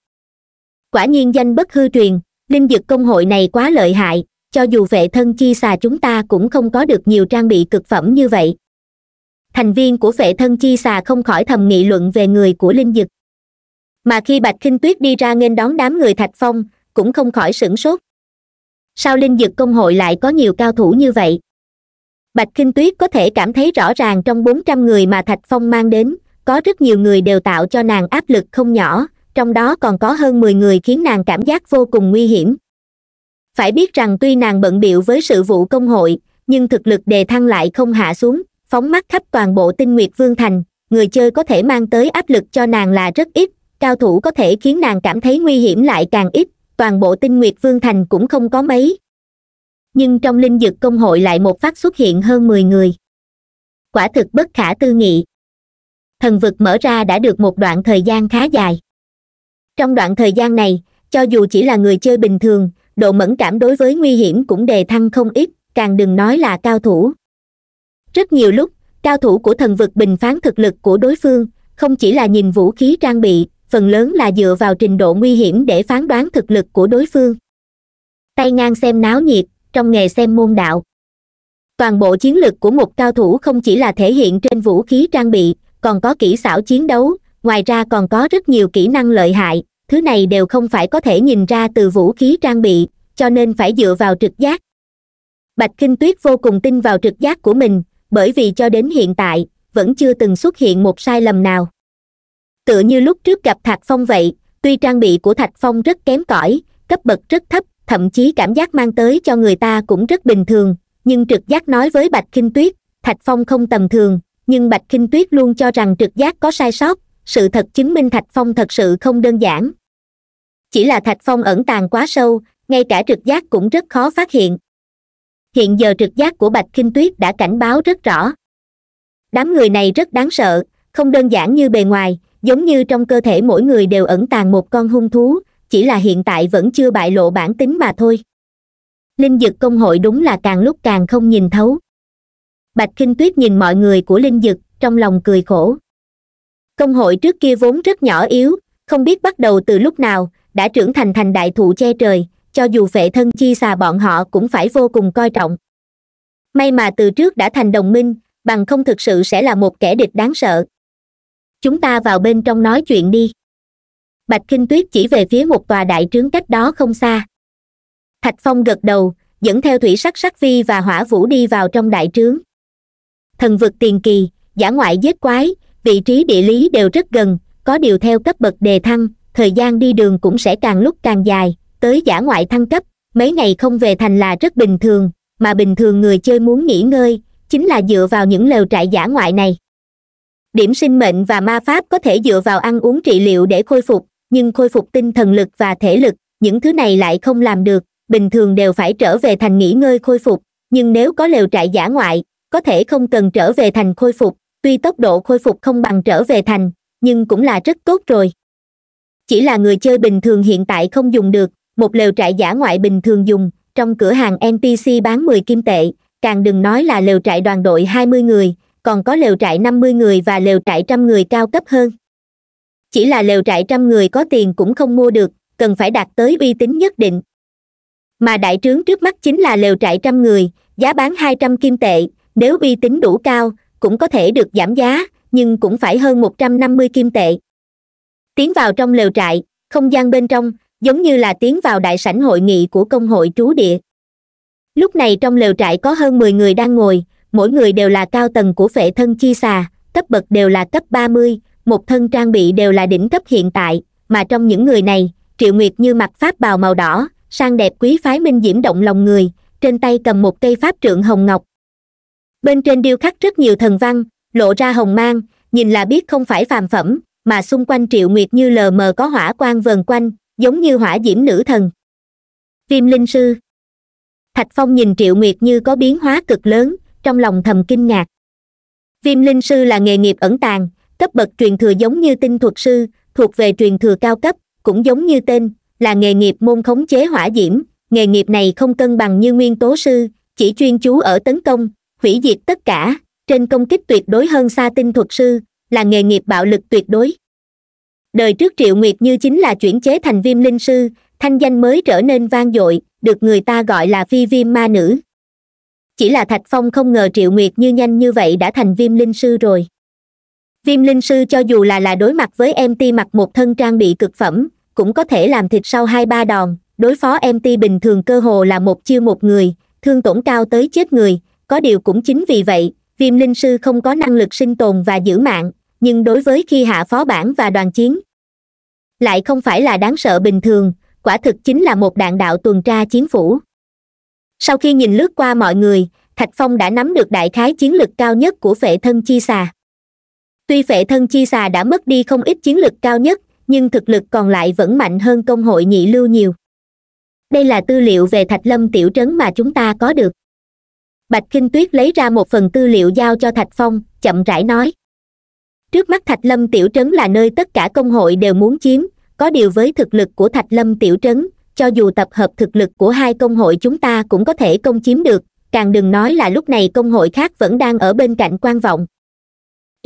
A: quả nhiên danh bất hư truyền linh dực công hội này quá lợi hại cho dù vệ thân chi xà chúng ta cũng không có được nhiều trang bị cực phẩm như vậy thành viên của vệ thân chi xà không khỏi thầm nghị luận về người của linh dực mà khi bạch kinh tuyết đi ra nghênh đón đám người thạch phong cũng không khỏi sửng sốt sao linh dực công hội lại có nhiều cao thủ như vậy bạch kinh tuyết có thể cảm thấy rõ ràng trong bốn trăm người mà thạch phong mang đến có rất nhiều người đều tạo cho nàng áp lực không nhỏ trong đó còn có hơn mười người khiến nàng cảm giác vô cùng nguy hiểm phải biết rằng tuy nàng bận biệu với sự vụ công hội nhưng thực lực đề thăng lại không hạ xuống phóng mắt khắp toàn bộ tinh nguyệt vương thành người chơi có thể mang tới áp lực cho nàng là rất ít cao thủ có thể khiến nàng cảm thấy nguy hiểm lại càng ít toàn bộ tinh nguyệt vương thành cũng không có mấy nhưng trong linh dực công hội lại một phát xuất hiện hơn mười người quả thực bất khả tư nghị thần vực mở ra đã được một đoạn thời gian khá dài trong đoạn thời gian này cho dù chỉ là người chơi bình thường độ mẫn cảm đối với nguy hiểm cũng đề thăng không ít càng đừng nói là cao thủ rất nhiều lúc cao thủ của thần vực bình phán thực lực của đối phương không chỉ là nhìn vũ khí trang bị phần lớn là dựa vào trình độ nguy hiểm để phán đoán thực lực của đối phương tay ngang xem náo nhiệt trong nghề xem môn đạo toàn bộ chiến lực của một cao thủ không chỉ là thể hiện trên vũ khí trang bị còn có kỹ xảo chiến đấu ngoài ra còn có rất nhiều kỹ năng lợi hại thứ này đều không phải có thể nhìn ra từ vũ khí trang bị cho nên phải dựa vào trực giác bạch k i n h tuyết vô cùng tin vào trực giác của mình bởi vì cho đến hiện tại vẫn chưa từng xuất hiện một sai lầm nào tựa như lúc trước gặp thạch phong vậy tuy trang bị của thạch phong rất kém cỏi cấp bậc rất thấp thậm chí cảm giác mang tới cho người ta cũng rất bình thường nhưng trực giác nói với bạch k i n h tuyết thạch phong không tầm thường nhưng bạch k i n h tuyết luôn cho rằng trực giác có sai sót sự thật chứng minh thạch phong thật sự không đơn giản chỉ là thạch phong ẩn tàng quá sâu ngay cả trực giác cũng rất khó phát hiện hiện giờ trực giác của bạch kinh tuyết đã cảnh báo rất rõ đám người này rất đáng sợ không đơn giản như bề ngoài giống như trong cơ thể mỗi người đều ẩn tàng một con hung thú chỉ là hiện tại vẫn chưa bại lộ bản tính mà thôi linh dực công hội đúng là càng lúc càng không nhìn thấu bạch kinh tuyết nhìn mọi người của linh dực trong lòng cười khổ công hội trước kia vốn rất nhỏ yếu không biết bắt đầu từ lúc nào đã trưởng thành thành đại thụ che trời cho dù vệ thân chi xà bọn họ cũng phải vô cùng coi trọng may mà từ trước đã thành đồng minh bằng không thực sự sẽ là một kẻ địch đáng sợ chúng ta vào bên trong nói chuyện đi bạch k i n h tuyết chỉ về phía một tòa đại trướng cách đó không xa thạch phong gật đầu dẫn theo thủy sắc sắc vi và hỏa vũ đi vào trong đại trướng thần vực tiền kỳ giả ngoại giết quái vị trí địa lý đều rất gần có điều theo cấp bậc đề thăng thời gian đi đường cũng sẽ càng lúc càng dài tới giả ngoại thăng cấp mấy ngày không về thành là rất bình thường mà bình thường người chơi muốn nghỉ ngơi chính là dựa vào những lều trại giả ngoại này điểm sinh mệnh và ma pháp có thể dựa vào ăn uống trị liệu để khôi phục nhưng khôi phục tinh thần lực và thể lực những thứ này lại không làm được bình thường đều phải trở về thành nghỉ ngơi khôi phục nhưng nếu có lều trại giả ngoại có thể không cần trở về thành khôi phục tuy tốc độ khôi phục không bằng trở về thành nhưng cũng là rất tốt rồi chỉ là người chơi bình thường hiện tại không dùng được một lều trại giả ngoại bình thường dùng trong cửa hàng npc bán mười kim tệ càng đừng nói là lều trại đoàn đội hai mươi người còn có lều trại năm mươi người và lều trại trăm người cao cấp hơn chỉ là lều trại trăm người có tiền cũng không mua được cần phải đạt tới uy tín nhất định mà đại trướng trước mắt chính là lều trại trăm người giá bán hai trăm kim tệ nếu uy tín đủ cao cũng có thể được giảm giá nhưng cũng phải hơn một trăm năm mươi kim tệ tiến vào trong lều trại không gian bên trong giống như là tiến vào đại sảnh hội nghị của công hội trú địa lúc này trong lều trại có hơn mười người đang ngồi mỗi người đều là cao tầng của phệ thân chi xà cấp bậc đều là cấp ba mươi một thân trang bị đều là đỉnh cấp hiện tại mà trong những người này triệu nguyệt như mặc pháp bào màu đỏ sang đẹp quý phái minh diễm động lòng người trên tay cầm một cây pháp trượng hồng ngọc bên trên điêu khắc rất nhiều thần văn lộ ra hồng mang nhìn là biết không phải phàm phẩm mà xung quanh triệu nguyệt như lờ mờ có hỏa quan vờn quanh giống như hỏa diễm nữ thần viêm linh sư thạch phong nhìn triệu nguyệt như có biến hóa cực lớn trong lòng thầm kinh ngạc viêm linh sư là nghề nghiệp ẩn tàng cấp bậc truyền thừa giống như tinh thuật sư thuộc về truyền thừa cao cấp cũng giống như tên là nghề nghiệp môn khống chế hỏa diễm nghề nghiệp này không cân bằng như nguyên tố sư chỉ chuyên chú ở tấn công hủy diệt tất cả trên công kích tuyệt đối hơn xa tinh thuật sư là nghề nghiệp bạo lực tuyệt đối đời trước triệu nguyệt như chính là chuyển chế thành viêm linh sư thanh danh mới trở nên vang dội được người ta gọi là phi viêm ma nữ chỉ là thạch phong không ngờ triệu nguyệt như nhanh như vậy đã thành viêm linh sư rồi viêm linh sư cho dù là là đối mặt với em ti mặc một thân trang bị cực phẩm cũng có thể làm thịt sau hai ba đòn đối phó em ti bình thường cơ hồ là một chiêu một người thương tổn cao tới chết người có điều cũng chính vì vậy viêm linh sư không có năng lực sinh tồn và giữ mạng nhưng đối với khi hạ phó bản và đoàn chiến lại không phải là đáng sợ bình thường quả thực chính là một đạn đạo tuần tra chiến phủ sau khi nhìn lướt qua mọi người thạch phong đã nắm được đại khái chiến lực cao nhất của phệ thân chi xà tuy phệ thân chi xà đã mất đi không ít chiến lực cao nhất nhưng thực lực còn lại vẫn mạnh hơn công hội nhị lưu nhiều đây là tư liệu về thạch lâm tiểu trấn mà chúng ta có được bạch k i n h tuyết lấy ra một phần tư liệu giao cho thạch phong chậm rãi nói trước mắt thạch lâm tiểu trấn là nơi tất cả công hội đều muốn chiếm có điều với thực lực của thạch lâm tiểu trấn cho dù tập hợp thực lực của hai công hội chúng ta cũng có thể công chiếm được càng đừng nói là lúc này công hội khác vẫn đang ở bên cạnh quan vọng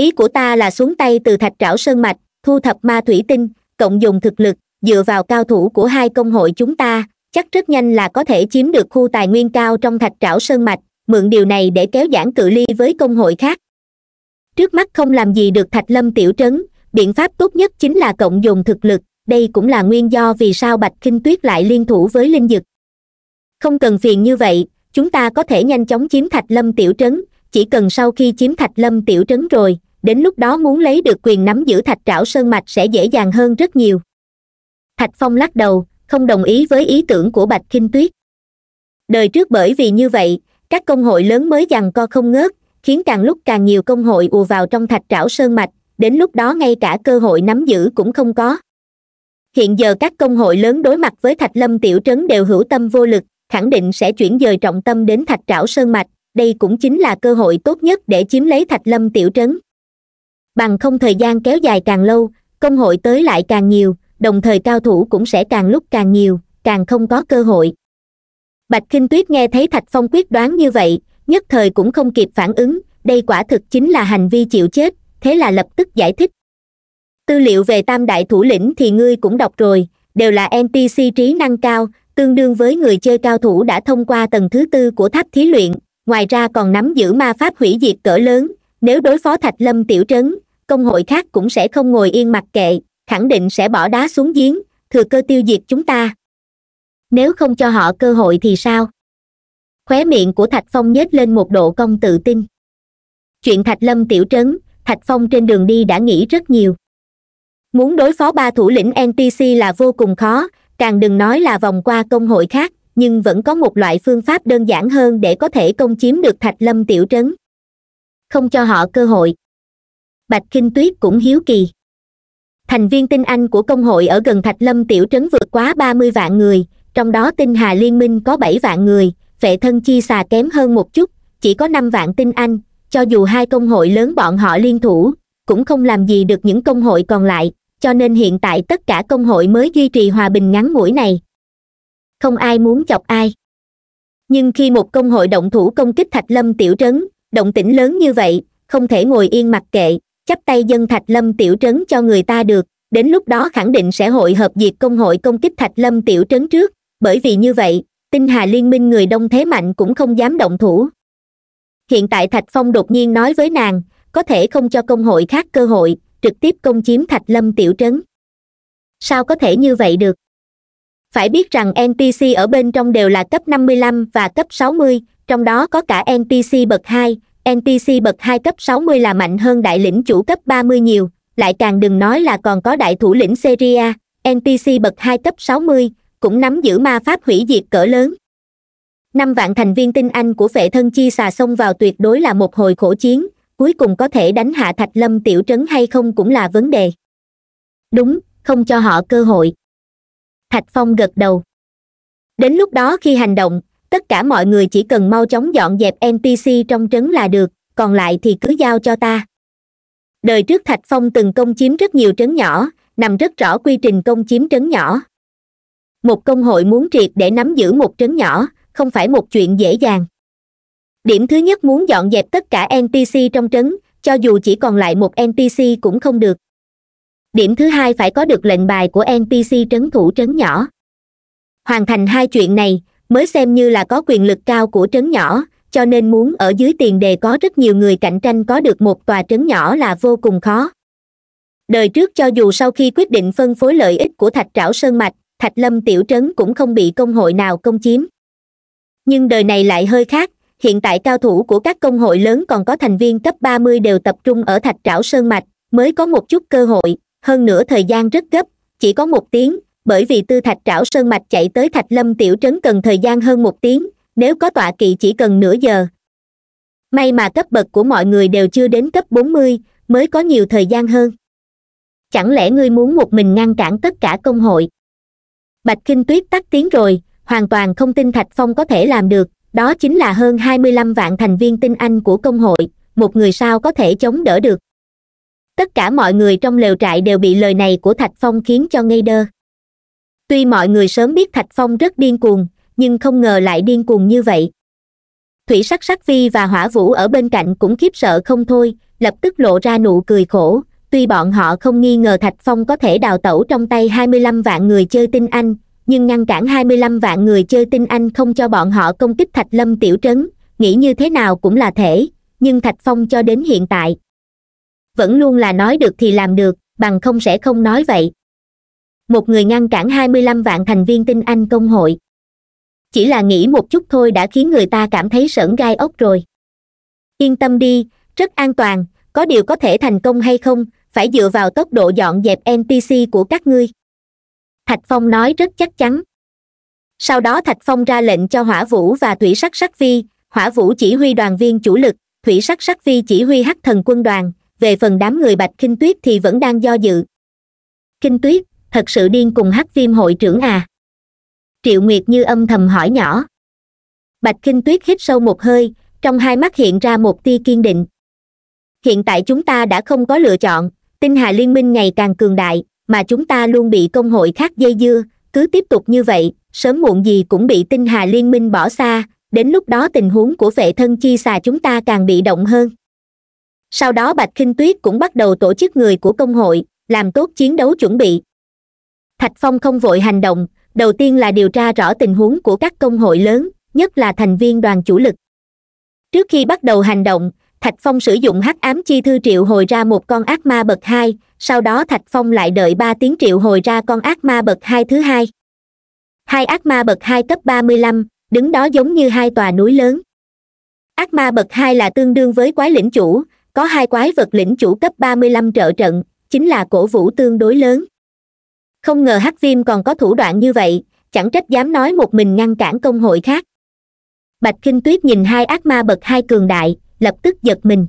A: ý của ta là xuống tay từ thạch trảo sơn mạch thu thập ma thủy tinh cộng dùng thực lực dựa vào cao thủ của hai công hội chúng ta chắc rất nhanh là có thể chiếm được khu tài nguyên cao trong thạch trảo sơn mạch mượn điều này để kéo giãn cự ly với công hội khác trước mắt không làm gì được thạch lâm tiểu trấn biện pháp tốt nhất chính là cộng dồn thực lực đây cũng là nguyên do vì sao bạch kinh tuyết lại liên thủ với linh dực không cần phiền như vậy chúng ta có thể nhanh chóng chiếm thạch lâm tiểu trấn chỉ cần sau khi chiếm thạch lâm tiểu trấn rồi đến lúc đó muốn lấy được quyền nắm giữ thạch trảo sơn mạch sẽ dễ dàng hơn rất nhiều thạch phong lắc đầu không đồng ý với ý tưởng của bạch kinh tuyết đời trước bởi vì như vậy các công hội lớn mới giằng co không ngớt khiến càng lúc càng nhiều công hội ùa vào trong thạch trảo sơn mạch đến lúc đó ngay cả cơ hội nắm giữ cũng không có hiện giờ các công hội lớn đối mặt với thạch lâm tiểu trấn đều hữu tâm vô lực khẳng định sẽ chuyển dời trọng tâm đến thạch trảo sơn mạch đây cũng chính là cơ hội tốt nhất để chiếm lấy thạch lâm tiểu trấn bằng không thời gian kéo dài càng lâu công hội tới lại càng nhiều đồng thời cao thủ cũng sẽ càng lúc càng nhiều càng không có cơ hội bạch Kinh tuyết nghe thấy thạch phong quyết đoán như vậy nhất thời cũng không kịp phản ứng đây quả thực chính là hành vi chịu chết thế là lập tức giải thích tư liệu về tam đại thủ lĩnh thì ngươi cũng đọc rồi đều là ntc trí năng cao tương đương với người chơi cao thủ đã thông qua tầng thứ tư của tháp thí luyện ngoài ra còn nắm giữ ma pháp hủy diệt cỡ lớn nếu đối phó thạch lâm tiểu trấn công hội khác cũng sẽ không ngồi yên mặc kệ khẳng định sẽ bỏ đá xuống giếng thừa cơ tiêu diệt chúng ta nếu không cho họ cơ hội thì sao khóe miệng của thạch phong nhếch lên một độ cong tự tin chuyện thạch lâm tiểu trấn thạch phong trên đường đi đã nghĩ rất nhiều muốn đối phó ba thủ lĩnh ntc là vô cùng khó càng đừng nói là vòng qua công hội khác nhưng vẫn có một loại phương pháp đơn giản hơn để có thể công chiếm được thạch lâm tiểu trấn không cho họ cơ hội bạch Kinh tuyết cũng hiếu kỳ thành viên tinh anh của công hội ở gần thạch lâm tiểu trấn vượt quá ba mươi vạn người trong đó tinh hà liên minh có bảy vạn người vệ thân chi xà kém hơn một chút chỉ có năm vạn tinh anh cho dù hai công hội lớn bọn họ liên thủ cũng không làm gì được những công hội còn lại cho nên hiện tại tất cả công hội mới duy trì hòa bình ngắn ngủi này không ai muốn chọc ai nhưng khi một công hội động thủ công kích thạch lâm tiểu trấn động tĩnh lớn như vậy không thể ngồi yên mặc kệ chấp tay dân thạch lâm tiểu trấn cho người ta được đến lúc đó khẳng định sẽ hội hợp diệt công hội công kích thạch lâm tiểu trấn trước bởi vì như vậy tinh hà liên minh người đông thế mạnh cũng không dám động thủ hiện tại thạch phong đột nhiên nói với nàng có thể không cho công hội khác cơ hội trực tiếp công chiếm thạch lâm tiểu trấn sao có thể như vậy được phải biết rằng npc ở bên trong đều là cấp 55 và cấp 60, trong đó có cả npc bậc 2, npc bậc 2 cấp 60 là mạnh hơn đại lĩnh chủ cấp 30 nhiều lại càng đừng nói là còn có đại thủ lĩnh seria npc bậc 2 cấp 60, cũng nắm giữ ma pháp hủy diệt cỡ lớn năm vạn thành viên tinh anh của vệ thân chi xà xông vào tuyệt đối là một hồi khổ chiến cuối cùng có thể đánh hạ thạch lâm tiểu trấn hay không cũng là vấn đề đúng không cho họ cơ hội thạch phong gật đầu đến lúc đó khi hành động tất cả mọi người chỉ cần mau chóng dọn dẹp npc trong trấn là được còn lại thì cứ giao cho ta đời trước thạch phong từng công chiếm rất nhiều trấn nhỏ nằm rất rõ quy trình công chiếm trấn nhỏ một công hội muốn triệt để nắm giữ một trấn nhỏ không phải một chuyện dễ dàng điểm thứ nhất muốn dọn dẹp tất cả npc trong trấn cho dù chỉ còn lại một npc cũng không được điểm thứ hai phải có được lệnh bài của npc trấn thủ trấn nhỏ hoàn thành hai chuyện này mới xem như là có quyền lực cao của trấn nhỏ cho nên muốn ở dưới tiền đề có rất nhiều người cạnh tranh có được một tòa trấn nhỏ là vô cùng khó đời trước cho dù sau khi quyết định phân phối lợi ích của thạch trảo sơn mạch thạch lâm tiểu trấn cũng không bị công hội nào công chiếm nhưng đời này lại hơi khác hiện tại cao thủ của các công hội lớn còn có thành viên cấp 30 đều tập trung ở thạch trảo sơn mạch mới có một chút cơ hội hơn nữa thời gian rất gấp chỉ có một tiếng bởi vì tư thạch trảo sơn mạch chạy tới thạch lâm tiểu trấn cần thời gian hơn một tiếng nếu có tọa kỵ chỉ cần nửa giờ may mà cấp bậc của mọi người đều chưa đến cấp 40, mới có nhiều thời gian hơn chẳng lẽ ngươi muốn một mình ngăn cản tất cả công hội bạch k tuyết tắt tiếng rồi hoàn toàn không tin thạch phong có thể làm được đó chính là hơn hai mươi lăm vạn thành viên tinh anh của công hội một người sao có thể chống đỡ được tất cả mọi người trong lều trại đều bị lời này của thạch phong khiến cho ngây đơ tuy mọi người sớm biết thạch phong rất điên cuồng nhưng không ngờ lại điên cuồng như vậy thủy sắc sắc vi và hỏa vũ ở bên cạnh cũng khiếp sợ không thôi lập tức lộ ra nụ cười khổ tuy bọn họ không nghi ngờ thạch phong có thể đào tẩu trong tay hai mươi lăm vạn người chơi tinh anh nhưng ngăn cản hai mươi lăm vạn người chơi tinh anh không cho bọn họ công kích thạch lâm tiểu trấn nghĩ như thế nào cũng là thể nhưng thạch phong cho đến hiện tại vẫn luôn là nói được thì làm được bằng không sẽ không nói vậy một người ngăn cản hai mươi lăm vạn thành viên tinh anh công hội chỉ là nghĩ một chút thôi đã khiến người ta cảm thấy sởn gai ốc rồi yên tâm đi rất an toàn có điều có thể thành công hay không phải dựa vào tốc độ dọn dẹp npc của các ngươi thạch phong nói rất chắc chắn sau đó thạch phong ra lệnh cho hỏa vũ và thủy sắc sắc vi hỏa vũ chỉ huy đoàn viên chủ lực thủy sắc sắc vi chỉ huy hắc thần quân đoàn về phần đám người bạch kinh tuyết thì vẫn đang do dự kinh tuyết thật sự điên cùng hắc viêm hội trưởng à triệu nguyệt như âm thầm hỏi nhỏ bạch kinh tuyết hít sâu một hơi trong hai mắt hiện ra một tia kiên định hiện tại chúng ta đã không có lựa chọn tinh hà liên minh ngày càng cường đại mà chúng ta luôn bị công hội khác dây dưa cứ tiếp tục như vậy sớm muộn gì cũng bị tinh hà liên minh bỏ xa đến lúc đó tình huống của vệ thân chi xà chúng ta càng bị động hơn sau đó bạch khinh tuyết cũng bắt đầu tổ chức người của công hội làm tốt chiến đấu chuẩn bị thạch phong không vội hành động đầu tiên là điều tra rõ tình huống của các công hội lớn nhất là thành viên đoàn chủ lực trước khi bắt đầu hành động thạch phong sử dụng hắc ám chi thư triệu hồi ra một con ác ma bậc hai sau đó thạch phong lại đợi ba tiếng triệu hồi ra con ác ma bậc hai thứ hai hai ác ma bậc hai cấp ba mươi lăm đứng đó giống như hai tòa núi lớn ác ma bậc hai là tương đương với quái lĩnh chủ có hai quái vật lĩnh chủ cấp ba mươi lăm trợ trận chính là cổ vũ tương đối lớn không ngờ hắc viêm còn có thủ đoạn như vậy chẳng trách dám nói một mình ngăn cản công hội khác bạch Kinh tuyết nhìn hai ác ma bậc hai cường đại lập tức giật mình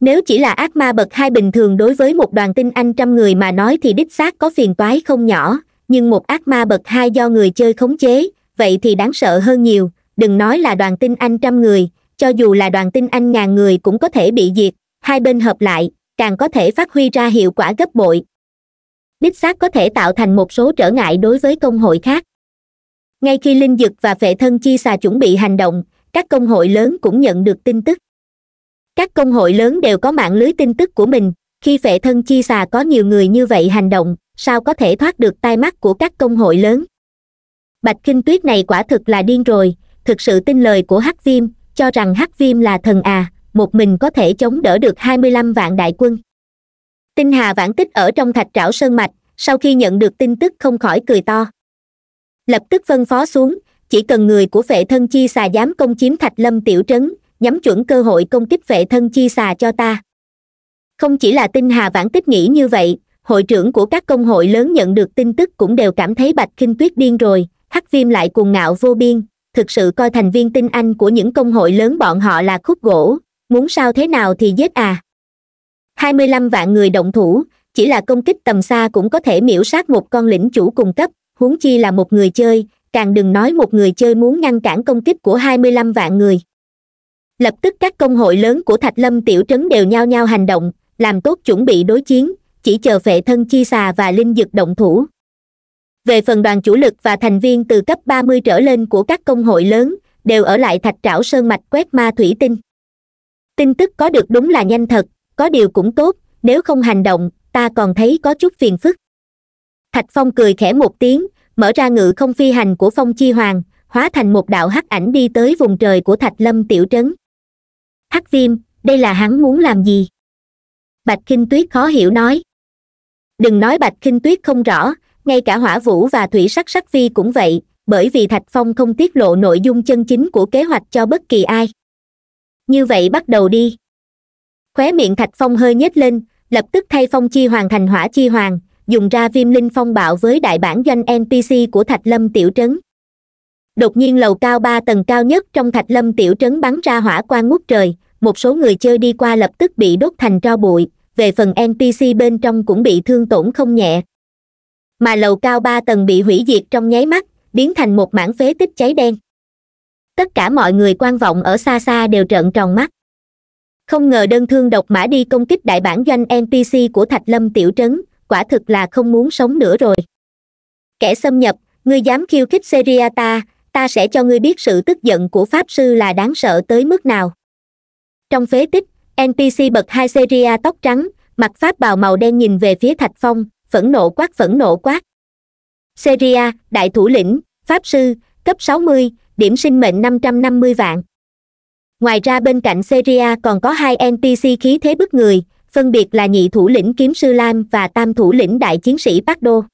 A: nếu chỉ là ác ma bậc hai bình thường đối với một đoàn tinh anh trăm người mà nói thì đích xác có phiền toái không nhỏ nhưng một ác ma bậc hai do người chơi khống chế vậy thì đáng sợ hơn nhiều đừng nói là đoàn tinh anh trăm người cho dù là đoàn tinh anh ngàn người cũng có thể bị diệt hai bên hợp lại càng có thể phát huy ra hiệu quả gấp bội đích xác có thể tạo thành một số trở ngại đối với công hội khác ngay khi linh dực và vệ thân chi xà chuẩn bị hành động các công hội lớn cũng nhận được tin tức các công hội lớn đều có mạng lưới tin tức của mình khi phệ thân chi xà có nhiều người như vậy hành động sao có thể thoát được tai mắt của các công hội lớn bạch kinh tuyết này quả thực là điên rồi thực sự tin lời của hắc viêm cho rằng hắc viêm là thần à một mình có thể chống đỡ được hai mươi lăm vạn đại quân tinh hà vãn tích ở trong thạch trảo sơn mạch sau khi nhận được tin tức không khỏi cười to lập tức phân phó xuống chỉ cần người của phệ thân chi xà dám công chiếm thạch lâm tiểu trấn nhắm chuẩn cơ hội công kích vệ thân chi xà cho ta không chỉ là tinh hà vãn tích nghĩ như vậy hội trưởng của các công hội lớn nhận được tin tức cũng đều cảm thấy bạch kinh tuyết điên rồi hắc viêm lại cuồng ngạo vô biên thực sự coi thành viên tinh anh của những công hội lớn bọn họ là khúc gỗ muốn sao thế nào thì giết à hai mươi lăm vạn người động thủ chỉ là công kích tầm xa cũng có thể miễu sát một con lĩnh chủ cùng cấp huống chi là một người chơi càng đừng nói một người chơi muốn ngăn cản công kích của hai mươi lăm vạn người lập tức các công hội lớn của thạch lâm tiểu trấn đều nhao nhao hành động làm tốt chuẩn bị đối chiến chỉ chờ vệ thân chi xà và linh dực động thủ về phần đoàn chủ lực và thành viên từ cấp 30 trở lên của các công hội lớn đều ở lại thạch trảo sơn mạch quét ma thủy tinh tin tức có được đúng là nhanh thật có điều cũng tốt nếu không hành động ta còn thấy có chút phiền phức thạch phong cười khẽ một tiếng mở ra ngự không phi hành của phong chi hoàng hóa thành một đạo hắc ảnh đi tới vùng trời của thạch lâm tiểu trấn hắc viêm đây là hắn muốn làm gì bạch k tuyết khó hiểu nói đừng nói bạch k tuyết không rõ ngay cả hỏa vũ và thủy sắc sắc vi cũng vậy bởi vì thạch phong không tiết lộ nội dung chân chính của kế hoạch cho bất kỳ ai như vậy bắt đầu đi khóe miệng thạch phong hơi nhếch lên lập tức thay phong chi hoàng thành hỏa chi hoàng dùng ra viêm linh phong bạo với đại bản doanh npc của thạch lâm tiểu trấn đột nhiên lầu cao ba tầng cao nhất trong thạch lâm tiểu trấn bắn ra hỏa quan ngút trời một số người chơi đi qua lập tức bị đốt thành tro bụi về phần npc bên trong cũng bị thương tổn không nhẹ mà lầu cao ba tầng bị hủy diệt trong nháy mắt biến thành một mảng phế tích cháy đen tất cả mọi người quan vọng ở xa xa đều trợn tròn mắt không ngờ đơn thương độc mã đi công kích đại bản doanh npc của thạch lâm tiểu trấn quả thực là không muốn sống nữa rồi kẻ xâm nhập ngươi dám khiêu khích seria ta ta sẽ cho ngươi biết sự tức giận của pháp sư là đáng sợ tới mức nào trong phế tích npc bậc hai seria tóc trắng mặc pháp bào màu đen nhìn về phía thạch phong phẫn nộ quát phẫn nộ quát seria đại thủ lĩnh pháp sư cấp sáu mươi, điểm sinh mệnh năm năm trăm mươi vạn ngoài ra bên cạnh seria còn có hai npc khí thế bức người phân biệt là nhị thủ lĩnh kiếm sư lam và tam thủ lĩnh đại chiến sĩ bắc đô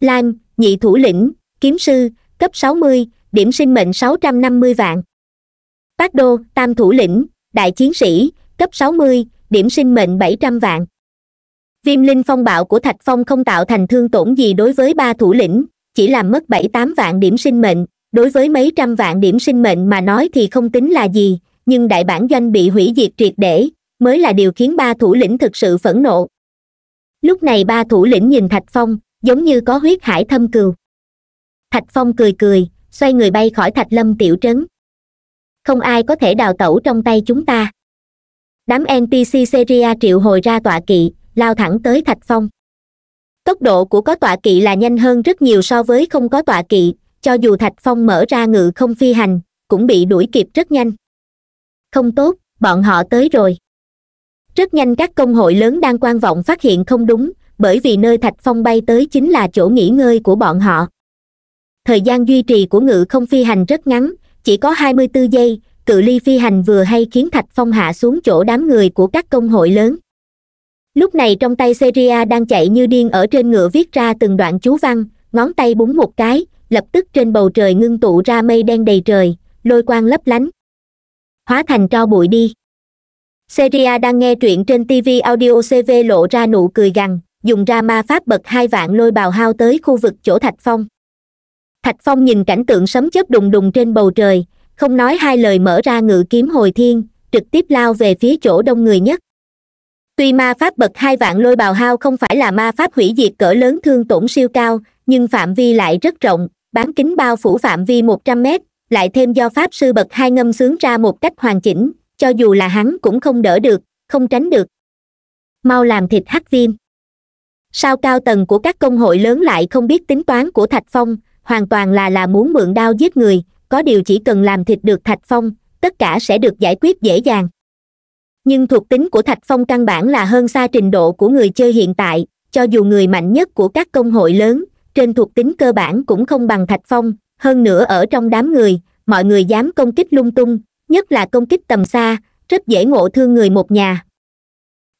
A: lam nhị thủ lĩnh kiếm sư cấp sáu mươi, điểm sinh mệnh sáu trăm năm mươi vạn Bác Đô, tam thủ lĩnh, đại chiến sĩ cấp sáu mươi điểm sinh mệnh bảy trăm vạn viêm linh phong bạo của thạch phong không tạo thành thương tổn gì đối với ba thủ lĩnh chỉ làm mất bảy tám vạn điểm sinh mệnh đối với mấy trăm vạn điểm sinh mệnh mà nói thì không tính là gì nhưng đại bản doanh bị hủy diệt triệt để mới là điều khiến ba thủ lĩnh thực sự phẫn nộ lúc này ba thủ lĩnh nhìn thạch phong giống như có huyết hải thâm cừu thạch phong cười cười xoay người bay khỏi thạch lâm tiểu trấn không ai có thể đào tẩu trong tay chúng ta đám npc seria triệu hồi ra tọa kỵ lao thẳng tới thạch phong tốc độ của có tọa kỵ là nhanh hơn rất nhiều so với không có tọa kỵ cho dù thạch phong mở ra ngự không phi hành cũng bị đuổi kịp rất nhanh không tốt bọn họ tới rồi rất nhanh các công hội lớn đang quan vọng phát hiện không đúng bởi vì nơi thạch phong bay tới chính là chỗ nghỉ ngơi của bọn họ thời gian duy trì của ngự không phi hành rất ngắn chỉ có 24 giây cự ly phi hành vừa hay khiến thạch phong hạ xuống chỗ đám người của các công hội lớn lúc này trong tay seria đang chạy như điên ở trên ngựa viết ra từng đoạn chú văn ngón tay búng một cái lập tức trên bầu trời ngưng tụ ra mây đen đầy trời lôi quang lấp lánh hóa thành tro bụi đi seria đang nghe truyện trên tv audio cv lộ ra nụ cười gằn dùng ra ma pháp bật hai vạn lôi bào hao tới khu vực chỗ thạch phong thạch phong nhìn cảnh tượng sấm chớp đùng đùng trên bầu trời không nói hai lời mở ra ngự kiếm hồi thiên trực tiếp lao về phía chỗ đông người nhất tuy ma pháp bậc hai vạn lôi bào hao không phải là ma pháp hủy diệt cỡ lớn thương tổn siêu cao nhưng phạm vi lại rất rộng bán kính bao phủ phạm vi một trăm mét lại thêm do pháp sư bậc hai ngâm sướng ra một cách hoàn chỉnh cho dù là hắn cũng không đỡ được không tránh được mau làm thịt hắc viêm sao cao tầng của các công hội lớn lại không biết tính toán của thạch phong hoàn toàn là là muốn mượn đao giết người có điều chỉ cần làm thịt được thạch phong tất cả sẽ được giải quyết dễ dàng nhưng thuộc tính của thạch phong căn bản là hơn xa trình độ của người chơi hiện tại cho dù người mạnh nhất của các công hội lớn trên thuộc tính cơ bản cũng không bằng thạch phong hơn nữa ở trong đám người mọi người dám công kích lung tung nhất là công kích tầm xa rất dễ ngộ thương người một nhà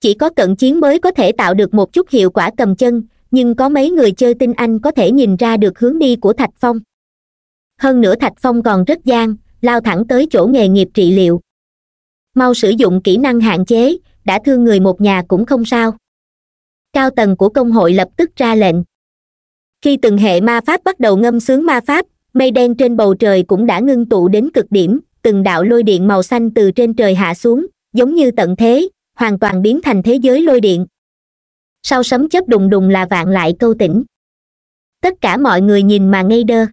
A: chỉ có cận chiến mới có thể tạo được một chút hiệu quả cầm chân nhưng có mấy người chơi tinh anh có thể nhìn ra được hướng đi của thạch phong hơn nữa thạch phong còn rất gian lao thẳng tới chỗ nghề nghiệp trị liệu mau sử dụng kỹ năng hạn chế đã thương người một nhà cũng không sao cao tầng của công hội lập tức ra lệnh khi từng hệ ma pháp bắt đầu ngâm sướng ma pháp mây đen trên bầu trời cũng đã ngưng tụ đến cực điểm từng đạo lôi điện màu xanh từ trên trời hạ xuống giống như tận thế hoàn toàn biến thành thế giới lôi điện sau sấm chớp đùng đùng là vạn lại câu tỉnh tất cả mọi người nhìn mà ngây đơ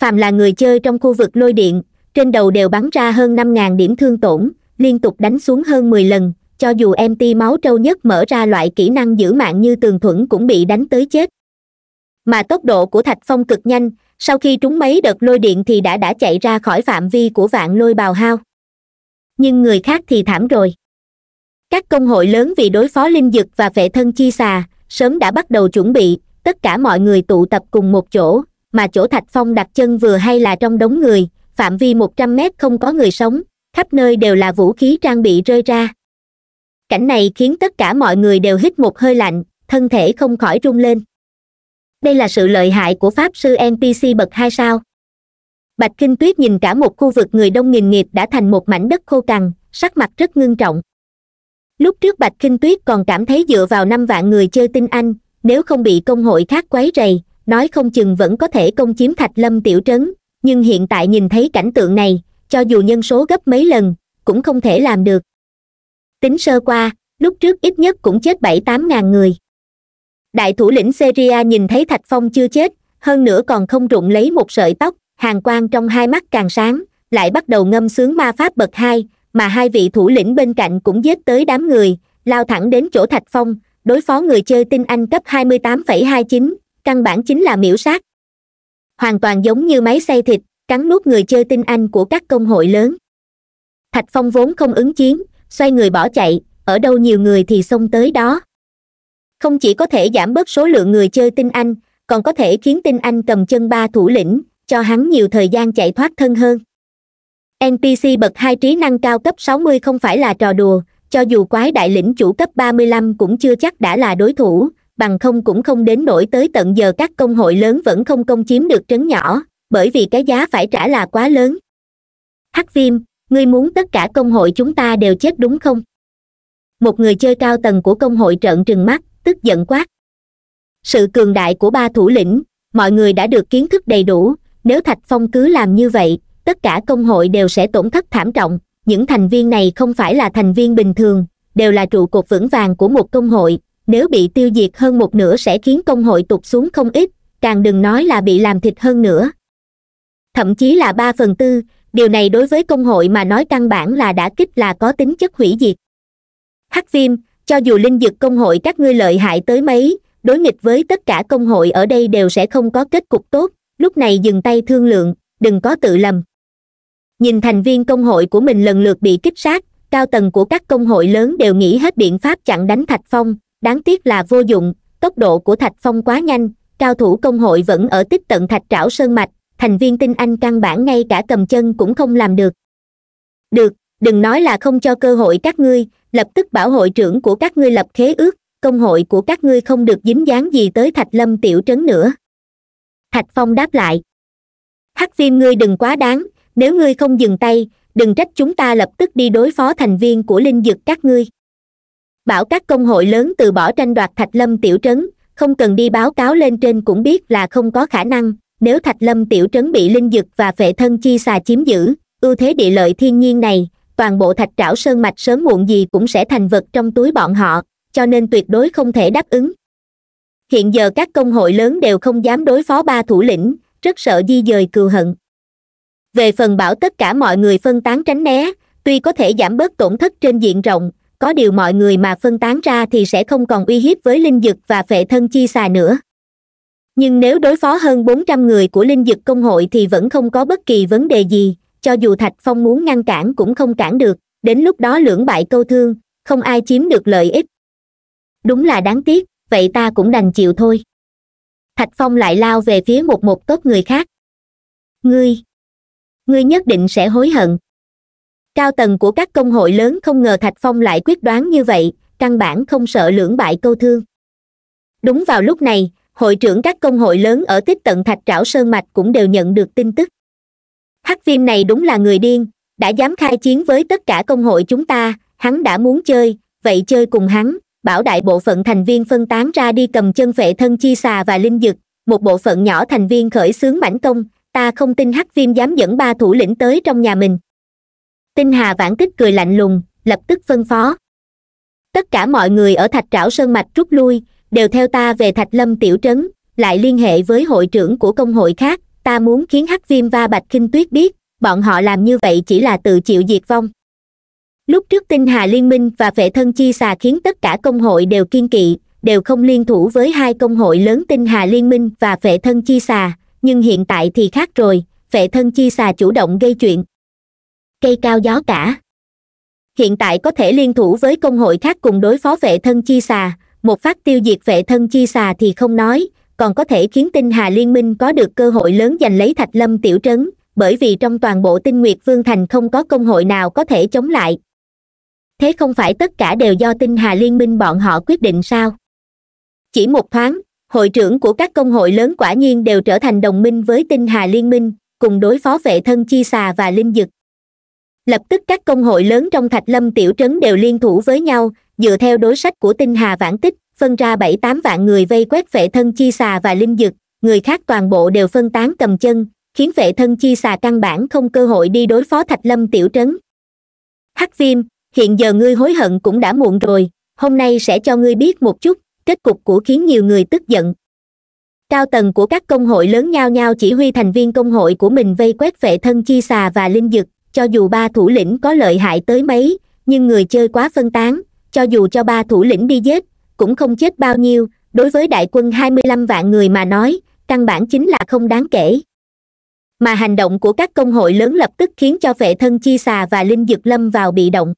A: phàm là người chơi trong khu vực lôi điện trên đầu đều bắn ra hơn năm ngàn điểm thương tổn liên tục đánh xuống hơn mười lần cho dù em ti máu trâu nhất mở ra loại kỹ năng giữ mạng như tường thuẫn cũng bị đánh tới chết mà tốc độ của thạch phong cực nhanh sau khi trúng mấy đợt lôi điện thì đã đã chạy ra khỏi phạm vi của vạn lôi bào hao nhưng người khác thì thảm rồi các công hội lớn vì đối phó linh dực và vệ thân chi xà sớm đã bắt đầu chuẩn bị tất cả mọi người tụ tập cùng một chỗ mà chỗ thạch phong đặt chân vừa hay là trong đống người phạm vi một trăm mét không có người sống khắp nơi đều là vũ khí trang bị rơi ra cảnh này khiến tất cả mọi người đều hít một hơi lạnh thân thể không khỏi rung lên đây là sự lợi hại của pháp sư npc bậc hai sao bạch kinh tuyết nhìn cả một khu vực người đông nghìn nghiệp đã thành một mảnh đất khô cằn sắc mặt rất ngưng trọng lúc trước bạch kinh tuyết còn cảm thấy dựa vào năm vạn người chơi tinh anh nếu không bị công hội khác quấy rầy nói không chừng vẫn có thể công chiếm thạch lâm tiểu trấn nhưng hiện tại nhìn thấy cảnh tượng này cho dù nhân số gấp mấy lần cũng không thể làm được tính sơ qua lúc trước ít nhất cũng chết bảy tám ngàn người đại thủ lĩnh seria nhìn thấy thạch phong chưa chết hơn nữa còn không rụng lấy một sợi tóc hàng quang trong hai mắt càng sáng lại bắt đầu ngâm sướng ma pháp bậc hai mà hai vị thủ lĩnh bên cạnh cũng giết tới đám người lao thẳng đến chỗ thạch phong đối phó người chơi tinh anh cấp 28,29, căn bản chính là miễu sát hoàn toàn giống như máy xay thịt cắn nuốt người chơi tinh anh của các công hội lớn thạch phong vốn không ứng chiến xoay người bỏ chạy ở đâu nhiều người thì xông tới đó không chỉ có thể giảm bớt số lượng người chơi tinh anh còn có thể khiến tinh anh cầm chân ba thủ lĩnh cho hắn nhiều thời gian chạy thoát thân hơn npc bậc hai trí năng cao cấp 60 không phải là trò đùa cho dù quái đại lĩnh chủ cấp 35 cũng chưa chắc đã là đối thủ bằng không cũng không đến nổi tới tận giờ các công hội lớn vẫn không công chiếm được trấn nhỏ bởi vì cái giá phải trả là quá lớn hắc viêm ngươi muốn tất cả công hội chúng ta đều chết đúng không một người chơi cao tầng của công hội trợn trừng mắt tức giận quát sự cường đại của ba thủ lĩnh mọi người đã được kiến thức đầy đủ nếu thạch phong cứ làm như vậy tất cả công hội đều sẽ tổn thất thảm trọng những thành viên này không phải là thành viên bình thường đều là trụ cột vững vàng của một công hội nếu bị tiêu diệt hơn một nửa sẽ khiến công hội tụt xuống không ít càng đừng nói là bị làm thịt hơn nữa thậm chí là ba phần tư điều này đối với công hội mà nói căn bản là đã kích là có tính chất hủy diệt hắc viêm cho dù linh dực công hội các ngươi lợi hại tới mấy đối nghịch với tất cả công hội ở đây đều sẽ không có kết cục tốt lúc này dừng tay thương lượng đừng có tự lầm nhìn thành viên công hội của mình lần lượt bị kích sát cao tầng của các công hội lớn đều nghĩ hết biện pháp chặn đánh thạch phong đáng tiếc là vô dụng tốc độ của thạch phong quá nhanh cao thủ công hội vẫn ở tích tận thạch trảo sơn mạch thành viên tinh anh căn bản ngay cả cầm chân cũng không làm được được đừng nói là không cho cơ hội các ngươi lập tức bảo hội trưởng của các ngươi lập khế ước công hội của các ngươi không được dính dáng gì tới thạch lâm tiểu trấn nữa thạch phong đáp lại hắc viêm ngươi đừng quá đáng nếu ngươi không dừng tay đừng trách chúng ta lập tức đi đối phó thành viên của linh dực các ngươi bảo các công hội lớn từ bỏ tranh đoạt thạch lâm tiểu trấn không cần đi báo cáo lên trên cũng biết là không có khả năng nếu thạch lâm tiểu trấn bị linh dực và vệ thân chi xà chiếm giữ ưu thế địa lợi thiên nhiên này toàn bộ thạch trảo sơn mạch sớm muộn gì cũng sẽ thành vật trong túi bọn họ cho nên tuyệt đối không thể đáp ứng hiện giờ các công hội lớn đều không dám đối phó ba thủ lĩnh rất sợ di dời cừu hận về phần bảo tất cả mọi người phân tán tránh né tuy có thể giảm bớt tổn thất trên diện rộng có điều mọi người mà phân tán ra thì sẽ không còn uy hiếp với linh dực và vệ thân chi xà nữa nhưng nếu đối phó hơn bốn trăm người của linh dực công hội thì vẫn không có bất kỳ vấn đề gì cho dù thạch phong muốn ngăn cản cũng không cản được đến lúc đó lưỡng bại câu thương không ai chiếm được lợi ích đúng là đáng tiếc vậy ta cũng đành chịu thôi thạch phong lại lao về phía một một tốt người khác ngươi ngươi nhất định sẽ hối hận cao tầng của các công hội lớn không ngờ thạch phong lại quyết đoán như vậy căn bản không sợ lưỡng bại câu thương đúng vào lúc này hội trưởng các công hội lớn ở tích tận thạch trảo sơn mạch cũng đều nhận được tin tức hắc viêm này đúng là người điên đã dám khai chiến với tất cả công hội chúng ta hắn đã muốn chơi vậy chơi cùng hắn bảo đại bộ phận thành viên phân tán ra đi cầm chân vệ thân chi xà và linh dực một bộ phận nhỏ thành viên khởi xướng mãnh công ta không tin hắc viêm dám dẫn ba thủ lĩnh tới trong nhà mình tinh hà vãn kích cười lạnh lùng lập tức phân phó tất cả mọi người ở thạch trảo sơn mạch rút lui đều theo ta về thạch lâm tiểu trấn lại liên hệ với hội trưởng của công hội khác ta muốn khiến hắc viêm va bạch kinh tuyết biết bọn họ làm như vậy chỉ là tự chịu diệt vong lúc trước tinh hà liên minh và vệ thân chi xà khiến tất cả công hội đều kiên kỵ đều không liên thủ với hai công hội lớn tinh hà liên minh và vệ thân chi xà nhưng hiện tại thì khác rồi vệ thân chi xà chủ động gây chuyện cây cao gió cả hiện tại có thể liên thủ với công hội khác cùng đối phó vệ thân chi xà một phát tiêu diệt vệ thân chi xà thì không nói còn có thể khiến tinh hà liên minh có được cơ hội lớn giành lấy thạch lâm tiểu trấn bởi vì trong toàn bộ tinh nguyệt vương thành không có công hội nào có thể chống lại thế không phải tất cả đều do tinh hà liên minh bọn họ quyết định sao chỉ một thoáng hội trưởng của các công hội lớn quả nhiên đều trở thành đồng minh với tinh hà liên minh cùng đối phó vệ thân chi xà và linh dực lập tức các công hội lớn trong thạch lâm tiểu trấn đều liên thủ với nhau dựa theo đối sách của tinh hà vãn tích phân ra bảy tám vạn người vây quét vệ thân chi xà và linh dực người khác toàn bộ đều phân tán cầm chân khiến vệ thân chi xà căn bản không cơ hội đi đối phó thạch lâm tiểu trấn hắc viêm hiện giờ ngươi hối hận cũng đã muộn rồi hôm nay sẽ cho ngươi biết một chút kết cục của khiến nhiều người tức giận cao tầng của các công hội lớn nhao nhau chỉ huy thành viên công hội của mình vây quét vệ thân chi xà và linh dực cho dù ba thủ lĩnh có lợi hại tới mấy nhưng người chơi quá phân tán cho dù cho ba thủ lĩnh đi giết cũng không chết bao nhiêu đối với đại quân hai mươi lăm vạn người mà nói căn bản chính là không đáng kể mà hành động của các công hội lớn lập tức khiến cho vệ thân chi xà và linh dược lâm vào bị động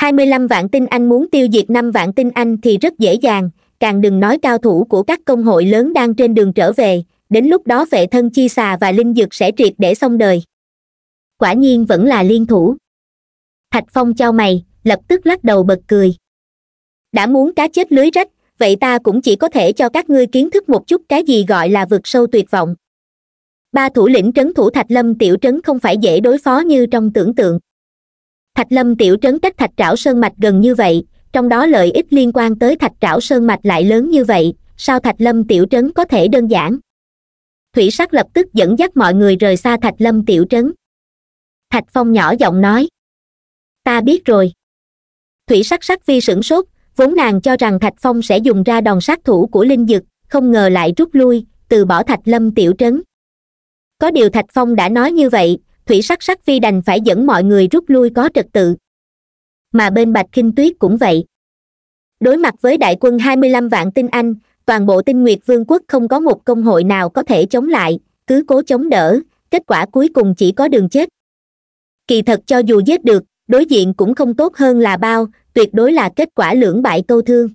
A: hai mươi lăm vạn tinh anh muốn tiêu diệt năm vạn tinh anh thì rất dễ dàng càng đừng nói cao thủ của các công hội lớn đang trên đường trở về đến lúc đó vệ thân chi xà và linh dược sẽ triệt để xong đời quả nhiên vẫn là liên thủ thạch phong trao mày lập tức lắc đầu bật cười đã muốn cá chết lưới rách vậy ta cũng chỉ có thể cho các ngươi kiến thức một chút cái gì gọi là vực sâu tuyệt vọng ba thủ lĩnh trấn thủ thạch lâm tiểu trấn không phải dễ đối phó như trong tưởng tượng thạch lâm tiểu trấn cách thạch trảo sơn mạch gần như vậy trong đó lợi ích liên quan tới thạch trảo sơn mạch lại lớn như vậy sao thạch lâm tiểu trấn có thể đơn giản thủy sắc lập tức dẫn dắt mọi người rời xa thạch lâm tiểu trấn thạch phong nhỏ giọng nói ta biết rồi thủy sắc sắc vi sửng sốt vốn nàng cho rằng thạch phong sẽ dùng ra đòn sát thủ của linh dực không ngờ lại rút lui từ bỏ thạch lâm tiểu trấn có điều thạch phong đã nói như vậy thủy sắc sắc phi đành phải dẫn mọi người rút lui có trật tự mà bên bạch kinh tuyết cũng vậy đối mặt với đại quân hai mươi lăm vạn tinh anh toàn bộ tinh nguyệt vương quốc không có một công hội nào có thể chống lại cứ cố chống đỡ kết quả cuối cùng chỉ có đường chết kỳ thật cho dù giết được đối diện cũng không tốt hơn là bao tuyệt đối là kết quả lưỡng bại câu thương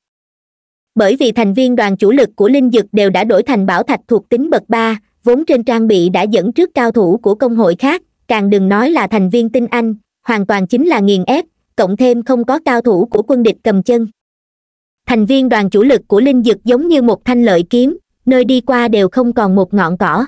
A: bởi vì thành viên đoàn chủ lực của linh dực đều đã đổi thành bảo thạch thuộc tính bậc ba vốn trên trang bị đã dẫn trước cao thủ của công hội khác càng đừng nói là thành viên tinh anh hoàn toàn chính là nghiền ép cộng thêm không có cao thủ của quân địch cầm chân thành viên đoàn chủ lực của linh dực giống như một thanh lợi kiếm nơi đi qua đều không còn một ngọn cỏ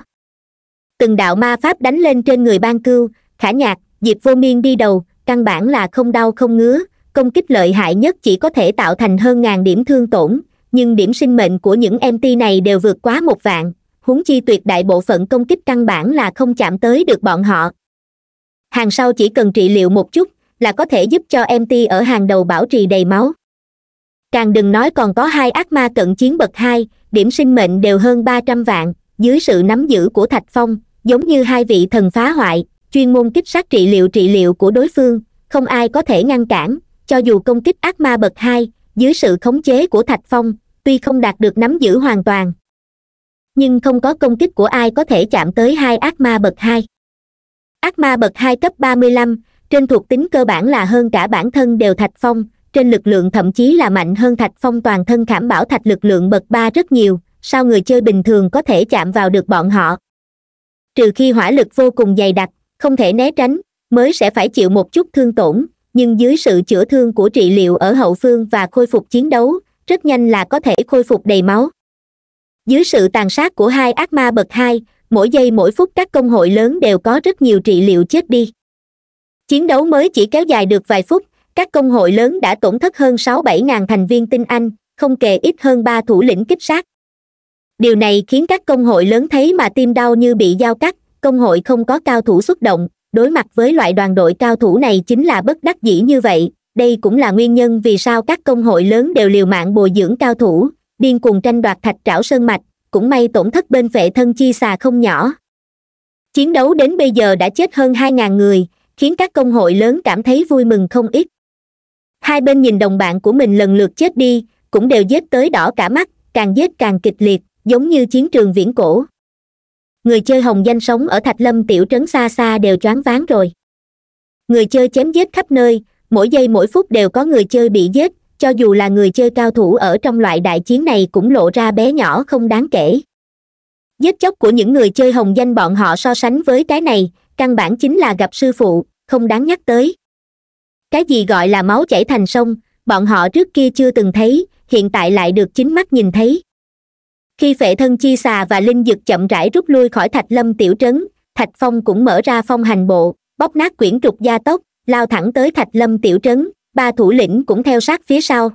A: từng đạo ma pháp đánh lên trên người ban cưu khả nhạc diệp vô miên đi đầu căn bản là không đau không ngứa công kích lợi hại nhất chỉ có thể tạo thành hơn ngàn điểm thương tổn nhưng điểm sinh mệnh của những mt này đều vượt quá một vạn huống chi tuyệt đại bộ phận công kích căn bản là không chạm tới được bọn họ hàng sau chỉ cần trị liệu một chút là có thể giúp cho mt ở hàng đầu bảo trì đầy máu càng đừng nói còn có hai ác ma cận chiến bậc hai điểm sinh mệnh đều hơn ba trăm vạn dưới sự nắm giữ của thạch phong giống như hai vị thần phá hoại chuyên môn kích sát trị liệu trị liệu của đối phương không ai có thể ngăn cản cho dù công kích ác ma bậc hai dưới sự khống chế của thạch phong tuy không đạt được nắm giữ hoàn toàn nhưng không có công kích của ai có thể chạm tới hai ác ma bậc hai ác ma bậc hai cấp 35, trên thuộc tính cơ bản là hơn cả bản thân đều thạch phong trên lực lượng thậm chí là mạnh hơn thạch phong toàn thân khảm bảo thạch lực lượng bậc ba rất nhiều sao người chơi bình thường có thể chạm vào được bọn họ trừ khi hỏa lực vô cùng dày đặc không thể né tránh mới sẽ phải chịu một chút thương tổn nhưng dưới sự chữa thương của trị liệu ở hậu phương và khôi phục chiến đấu rất nhanh là có thể khôi phục đầy máu dưới sự tàn sát của hai ác ma bậc hai mỗi giây mỗi phút các công hội lớn đều có rất nhiều trị liệu chết đi chiến đấu mới chỉ kéo dài được vài phút các công hội lớn đã tổn thất hơn sáu bảy ngàn thành viên tinh anh không kề ít hơn ba thủ lĩnh kích sát điều này khiến các công hội lớn thấy mà tim đau như bị giao cắt công hội không có cao thủ xuất động đối mặt với loại đoàn đội cao thủ này chính là bất đắc dĩ như vậy đây cũng là nguyên nhân vì sao các công hội lớn đều liều mạng bồi dưỡng cao thủ điên cuồng tranh đoạt thạch trảo sơn mạch cũng may tổn thất bên vệ thân chi xà không nhỏ chiến đấu đến bây giờ đã chết hơn hai ngàn người khiến các công hội lớn cảm thấy vui mừng không ít hai bên nhìn đồng bạn của mình lần lượt chết đi cũng đều giết tới đỏ cả mắt càng giết càng kịch liệt giống như chiến trường viễn cổ người chơi hồng danh sống ở thạch lâm tiểu trấn xa xa đều choáng váng rồi người chơi chém giết khắp nơi mỗi giây mỗi phút đều có người chơi bị giết cho dù là người chơi cao thủ ở trong loại đại chiến này cũng lộ ra bé nhỏ không đáng kể giết chóc của những người chơi hồng danh bọn họ so sánh với cái này căn bản chính là gặp sư phụ không đáng nhắc tới cái gì gọi là máu chảy thành sông bọn họ trước kia chưa từng thấy hiện tại lại được chính mắt nhìn thấy khi phệ thân chi xà và linh dực chậm rãi rút lui khỏi thạch lâm tiểu trấn thạch phong cũng mở ra phong hành bộ bóc nát quyển trục gia tốc lao thẳng tới thạch lâm tiểu trấn ba thủ lĩnh cũng theo sát phía sau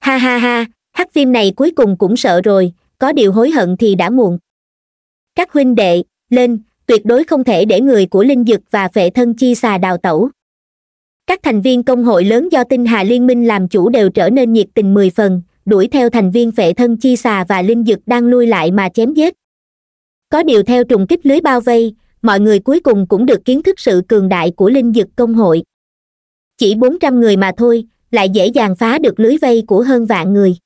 A: ha ha ha hắc phim này cuối cùng cũng sợ rồi có điều hối hận thì đã muộn các huynh đệ lên tuyệt đối không thể để người của linh dực và vệ thân chi xà đào tẩu các thành viên công hội lớn do tinh hà liên minh làm chủ đều trở nên nhiệt tình mười phần đuổi theo thành viên vệ thân chi xà và linh dực đang lui lại mà chém giết có điều theo trùng kích lưới bao vây mọi người cuối cùng cũng được kiến thức sự cường đại của linh dực công hội chỉ bốn trăm người mà thôi lại dễ dàng phá được lưới vây của hơn vạn người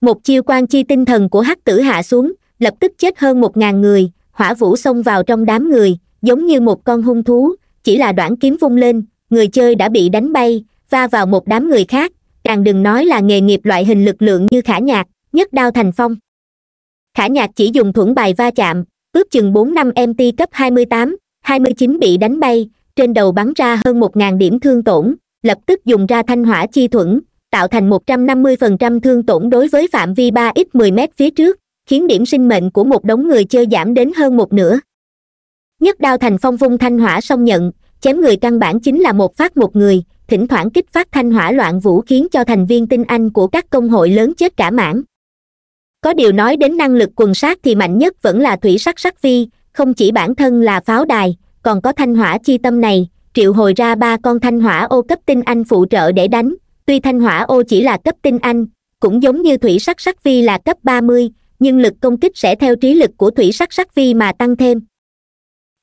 A: một chiêu quan chi tinh thần của hắc tử hạ xuống lập tức chết hơn một ngàn người hỏa vũ xông vào trong đám người giống như một con hung thú chỉ là đoạn kiếm vung lên người chơi đã bị đánh bay va vào một đám người khác càng đừng nói là nghề nghiệp loại hình lực lượng như khả nhạc nhất đao thành phong khả nhạc chỉ dùng thuẫn bài va chạm ướp chừng bốn năm mt cấp hai mươi tám hai mươi chín bị đánh bay trên đầu bắn ra hơn một ngàn điểm thương tổn lập tức dùng ra thanh hỏa chi thuẫn tạo thành một trăm năm mươi phần trăm thương tổn đối với phạm vi ba x mười m phía trước khiến điểm sinh mệnh của một đống người chơi giảm đến hơn một nửa nhất đao thành phong vung thanh hỏa song nhận chém người căn bản chính là một phát một người thỉnh thoảng kích phát thanh hỏa loạn vũ khiến cho thành viên tinh anh của các công hội lớn chết cả mảng có điều nói đến năng lực quần sát thì mạnh nhất vẫn là thủy sắc sắc vi không chỉ bản thân là pháo đài còn có thanh hỏa chi tâm này triệu hồi ra ba con thanh hỏa ô cấp tinh anh phụ trợ để đánh tuy thanh hỏa ô chỉ là cấp tinh anh cũng giống như thủy sắc sắc vi là cấp ba mươi nhưng lực công kích sẽ theo trí lực của thủy sắc sắc vi mà tăng thêm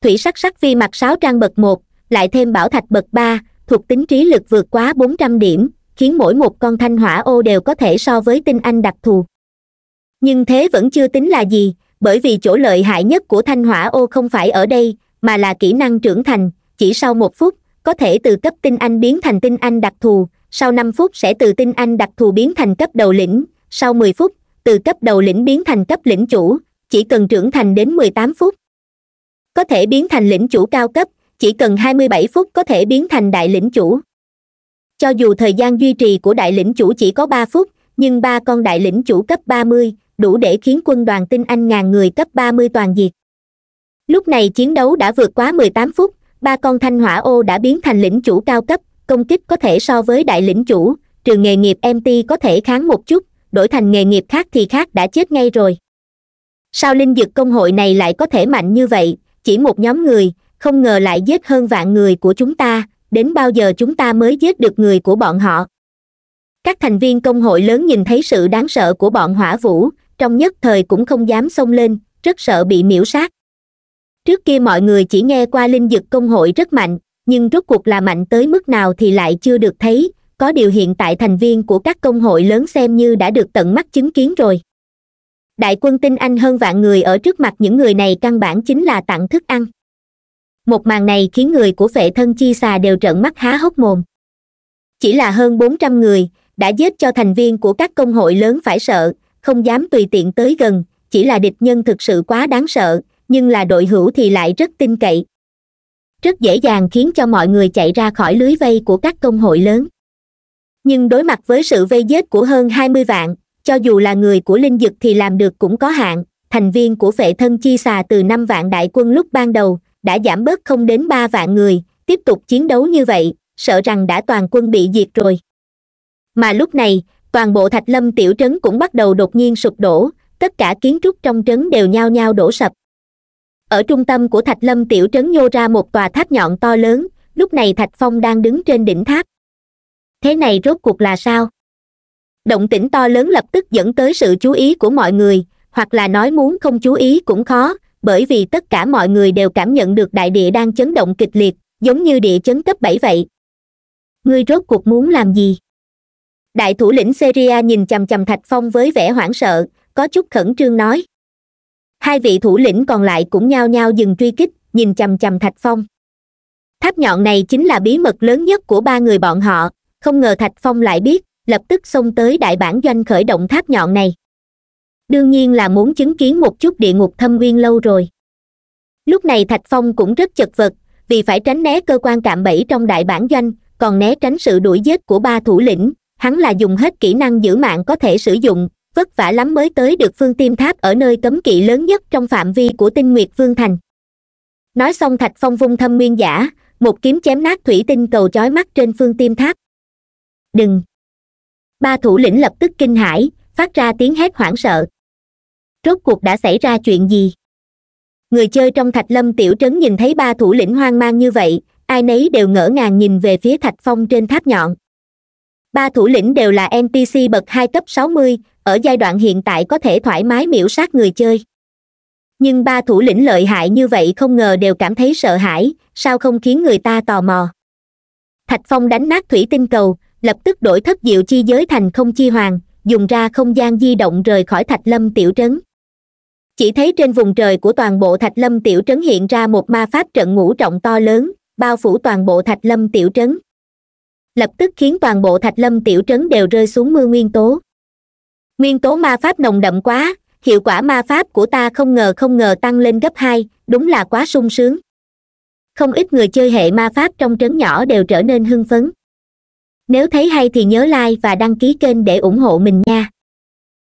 A: thủy sắc sắc vi mặc sáu trang bậc một lại thêm bảo thạch bậc ba thuộc tính trí lực vượt quá bốn trăm điểm khiến mỗi một con thanh hỏa ô đều có thể so với tinh anh đặc thù nhưng thế vẫn chưa tính là gì bởi vì chỗ lợi hại nhất của thanh hỏa ô không phải ở đây mà là kỹ năng trưởng thành chỉ sau một phút có thể từ cấp tinh anh biến thành tinh anh đặc thù sau năm phút sẽ từ tinh anh đặc thù biến thành cấp đầu lĩnh sau mười phút từ cấp đầu lĩnh biến thành cấp lĩnh chủ chỉ cần trưởng thành đến mười tám phút có thể biến thành lĩnh chủ cao cấp chỉ cần hai mươi bảy phút có thể biến thành đại lĩnh chủ cho dù thời gian duy trì của đại lĩnh chủ chỉ có ba phút nhưng ba con đại lĩnh chủ cấp ba mươi đủ để khiến quân đoàn tinh anh ngàn người cấp ba mươi toàn diệt lúc này chiến đấu đã vượt quá mười tám phút ba con thanh hỏa ô đã biến thành lĩnh chủ cao cấp công kích có thể so với đại lĩnh chủ trừ nghề nghiệp mt có thể kháng một chút đổi thành nghề nghiệp khác thì khác đã chết ngay rồi sao linh dực công hội này lại có thể mạnh như vậy chỉ một nhóm người không ngờ lại giết hơn vạn người của chúng ta đến bao giờ chúng ta mới giết được người của bọn họ các thành viên công hội lớn nhìn thấy sự đáng sợ của bọn hỏa vũ trong nhất thời cũng không dám xông lên rất sợ bị miễu sát trước kia mọi người chỉ nghe qua linh dực công hội rất mạnh nhưng rốt cuộc là mạnh tới mức nào thì lại chưa được thấy có điều hiện tại thành viên của các công hội lớn xem như đã được tận mắt chứng kiến rồi đại quân tinh anh hơn vạn người ở trước mặt những người này căn bản chính là tặng thức ăn một màn này khiến người của vệ thân chi xà đều trợn mắt há hốc mồm chỉ là hơn bốn trăm người đã giết cho thành viên của các công hội lớn phải sợ không dám tùy tiện tới gần chỉ là địch nhân thực sự quá đáng sợ nhưng là đội hữu thì lại rất tin cậy rất dễ dàng khiến cho mọi người chạy ra khỏi lưới vây của các công hội lớn nhưng đối mặt với sự vây giết của hơn hai mươi vạn cho dù là người của linh dực thì làm được cũng có hạn thành viên của vệ thân chi xà từ năm vạn đại quân lúc ban đầu đã giảm bớt không đến ba vạn người tiếp tục chiến đấu như vậy sợ rằng đã toàn quân bị diệt rồi mà lúc này toàn bộ thạch lâm tiểu trấn cũng bắt đầu đột nhiên sụp đổ tất cả kiến trúc trong trấn đều nhao nhao đổ sập ở trung tâm của thạch lâm tiểu trấn nhô ra một tòa tháp nhọn to lớn lúc này thạch phong đang đứng trên đỉnh tháp thế này rốt cuộc là sao động tĩnh to lớn lập tức dẫn tới sự chú ý của mọi người hoặc là nói muốn không chú ý cũng khó bởi vì tất cả mọi người đều cảm nhận được đại địa đang chấn động kịch liệt giống như địa chấn cấp bảy vậy ngươi rốt cuộc muốn làm gì đại thủ lĩnh seria nhìn chằm chằm thạch phong với vẻ hoảng sợ có chút khẩn trương nói hai vị thủ lĩnh còn lại cũng nhao nhao dừng truy kích nhìn chằm chằm thạch phong tháp nhọn này chính là bí mật lớn nhất của ba người bọn họ không ngờ thạch phong lại biết lập tức xông tới đại bản doanh khởi động tháp nhọn này đương nhiên là muốn chứng kiến một chút địa ngục thâm nguyên lâu rồi lúc này thạch phong cũng rất chật vật vì phải tránh né cơ quan cạm bẫy trong đại bản doanh còn né tránh sự đuổi giết của ba thủ lĩnh hắn là dùng hết kỹ năng giữ mạng có thể sử dụng vất vả lắm mới tới được phương tiêm tháp ở nơi cấm kỵ lớn nhất trong phạm vi của tinh nguyệt vương thành nói xong thạch phong vung thâm nguyên giả một kiếm chém nát thủy tinh cầu chói mắt trên phương tiêm tháp đừng ba thủ lĩnh lập tức kinh hãi phát ra tiếng hét hoảng sợ rốt cuộc đã xảy ra chuyện gì người chơi trong thạch lâm tiểu trấn nhìn thấy ba thủ lĩnh hoang mang như vậy ai nấy đều ngỡ ngàng nhìn về phía thạch phong trên tháp nhọn ba thủ lĩnh đều là npc bậc hai cấp sáu mươi ở giai đoạn hiện tại có thể thoải mái miễu sát người chơi nhưng ba thủ lĩnh lợi hại như vậy không ngờ đều cảm thấy sợ hãi sao không khiến người ta tò mò thạch phong đánh nát thủy tinh cầu lập tức đổi thất diệu chi giới thành không chi hoàng dùng ra không gian di động rời khỏi thạch lâm tiểu trấn chỉ thấy trên vùng trời của toàn bộ thạch lâm tiểu trấn hiện ra một ma pháp trận ngũ trọng to lớn bao phủ toàn bộ thạch lâm tiểu trấn lập tức khiến toàn bộ thạch lâm tiểu trấn đều rơi xuống mưa nguyên tố nguyên tố ma pháp nồng đậm quá hiệu quả ma pháp của ta không ngờ không ngờ tăng lên gấp hai đúng là quá sung sướng không ít người chơi hệ ma pháp trong trấn nhỏ đều trở nên hưng phấn nếu thấy hay thì nhớ like và đăng ký kênh để ủng hộ mình nha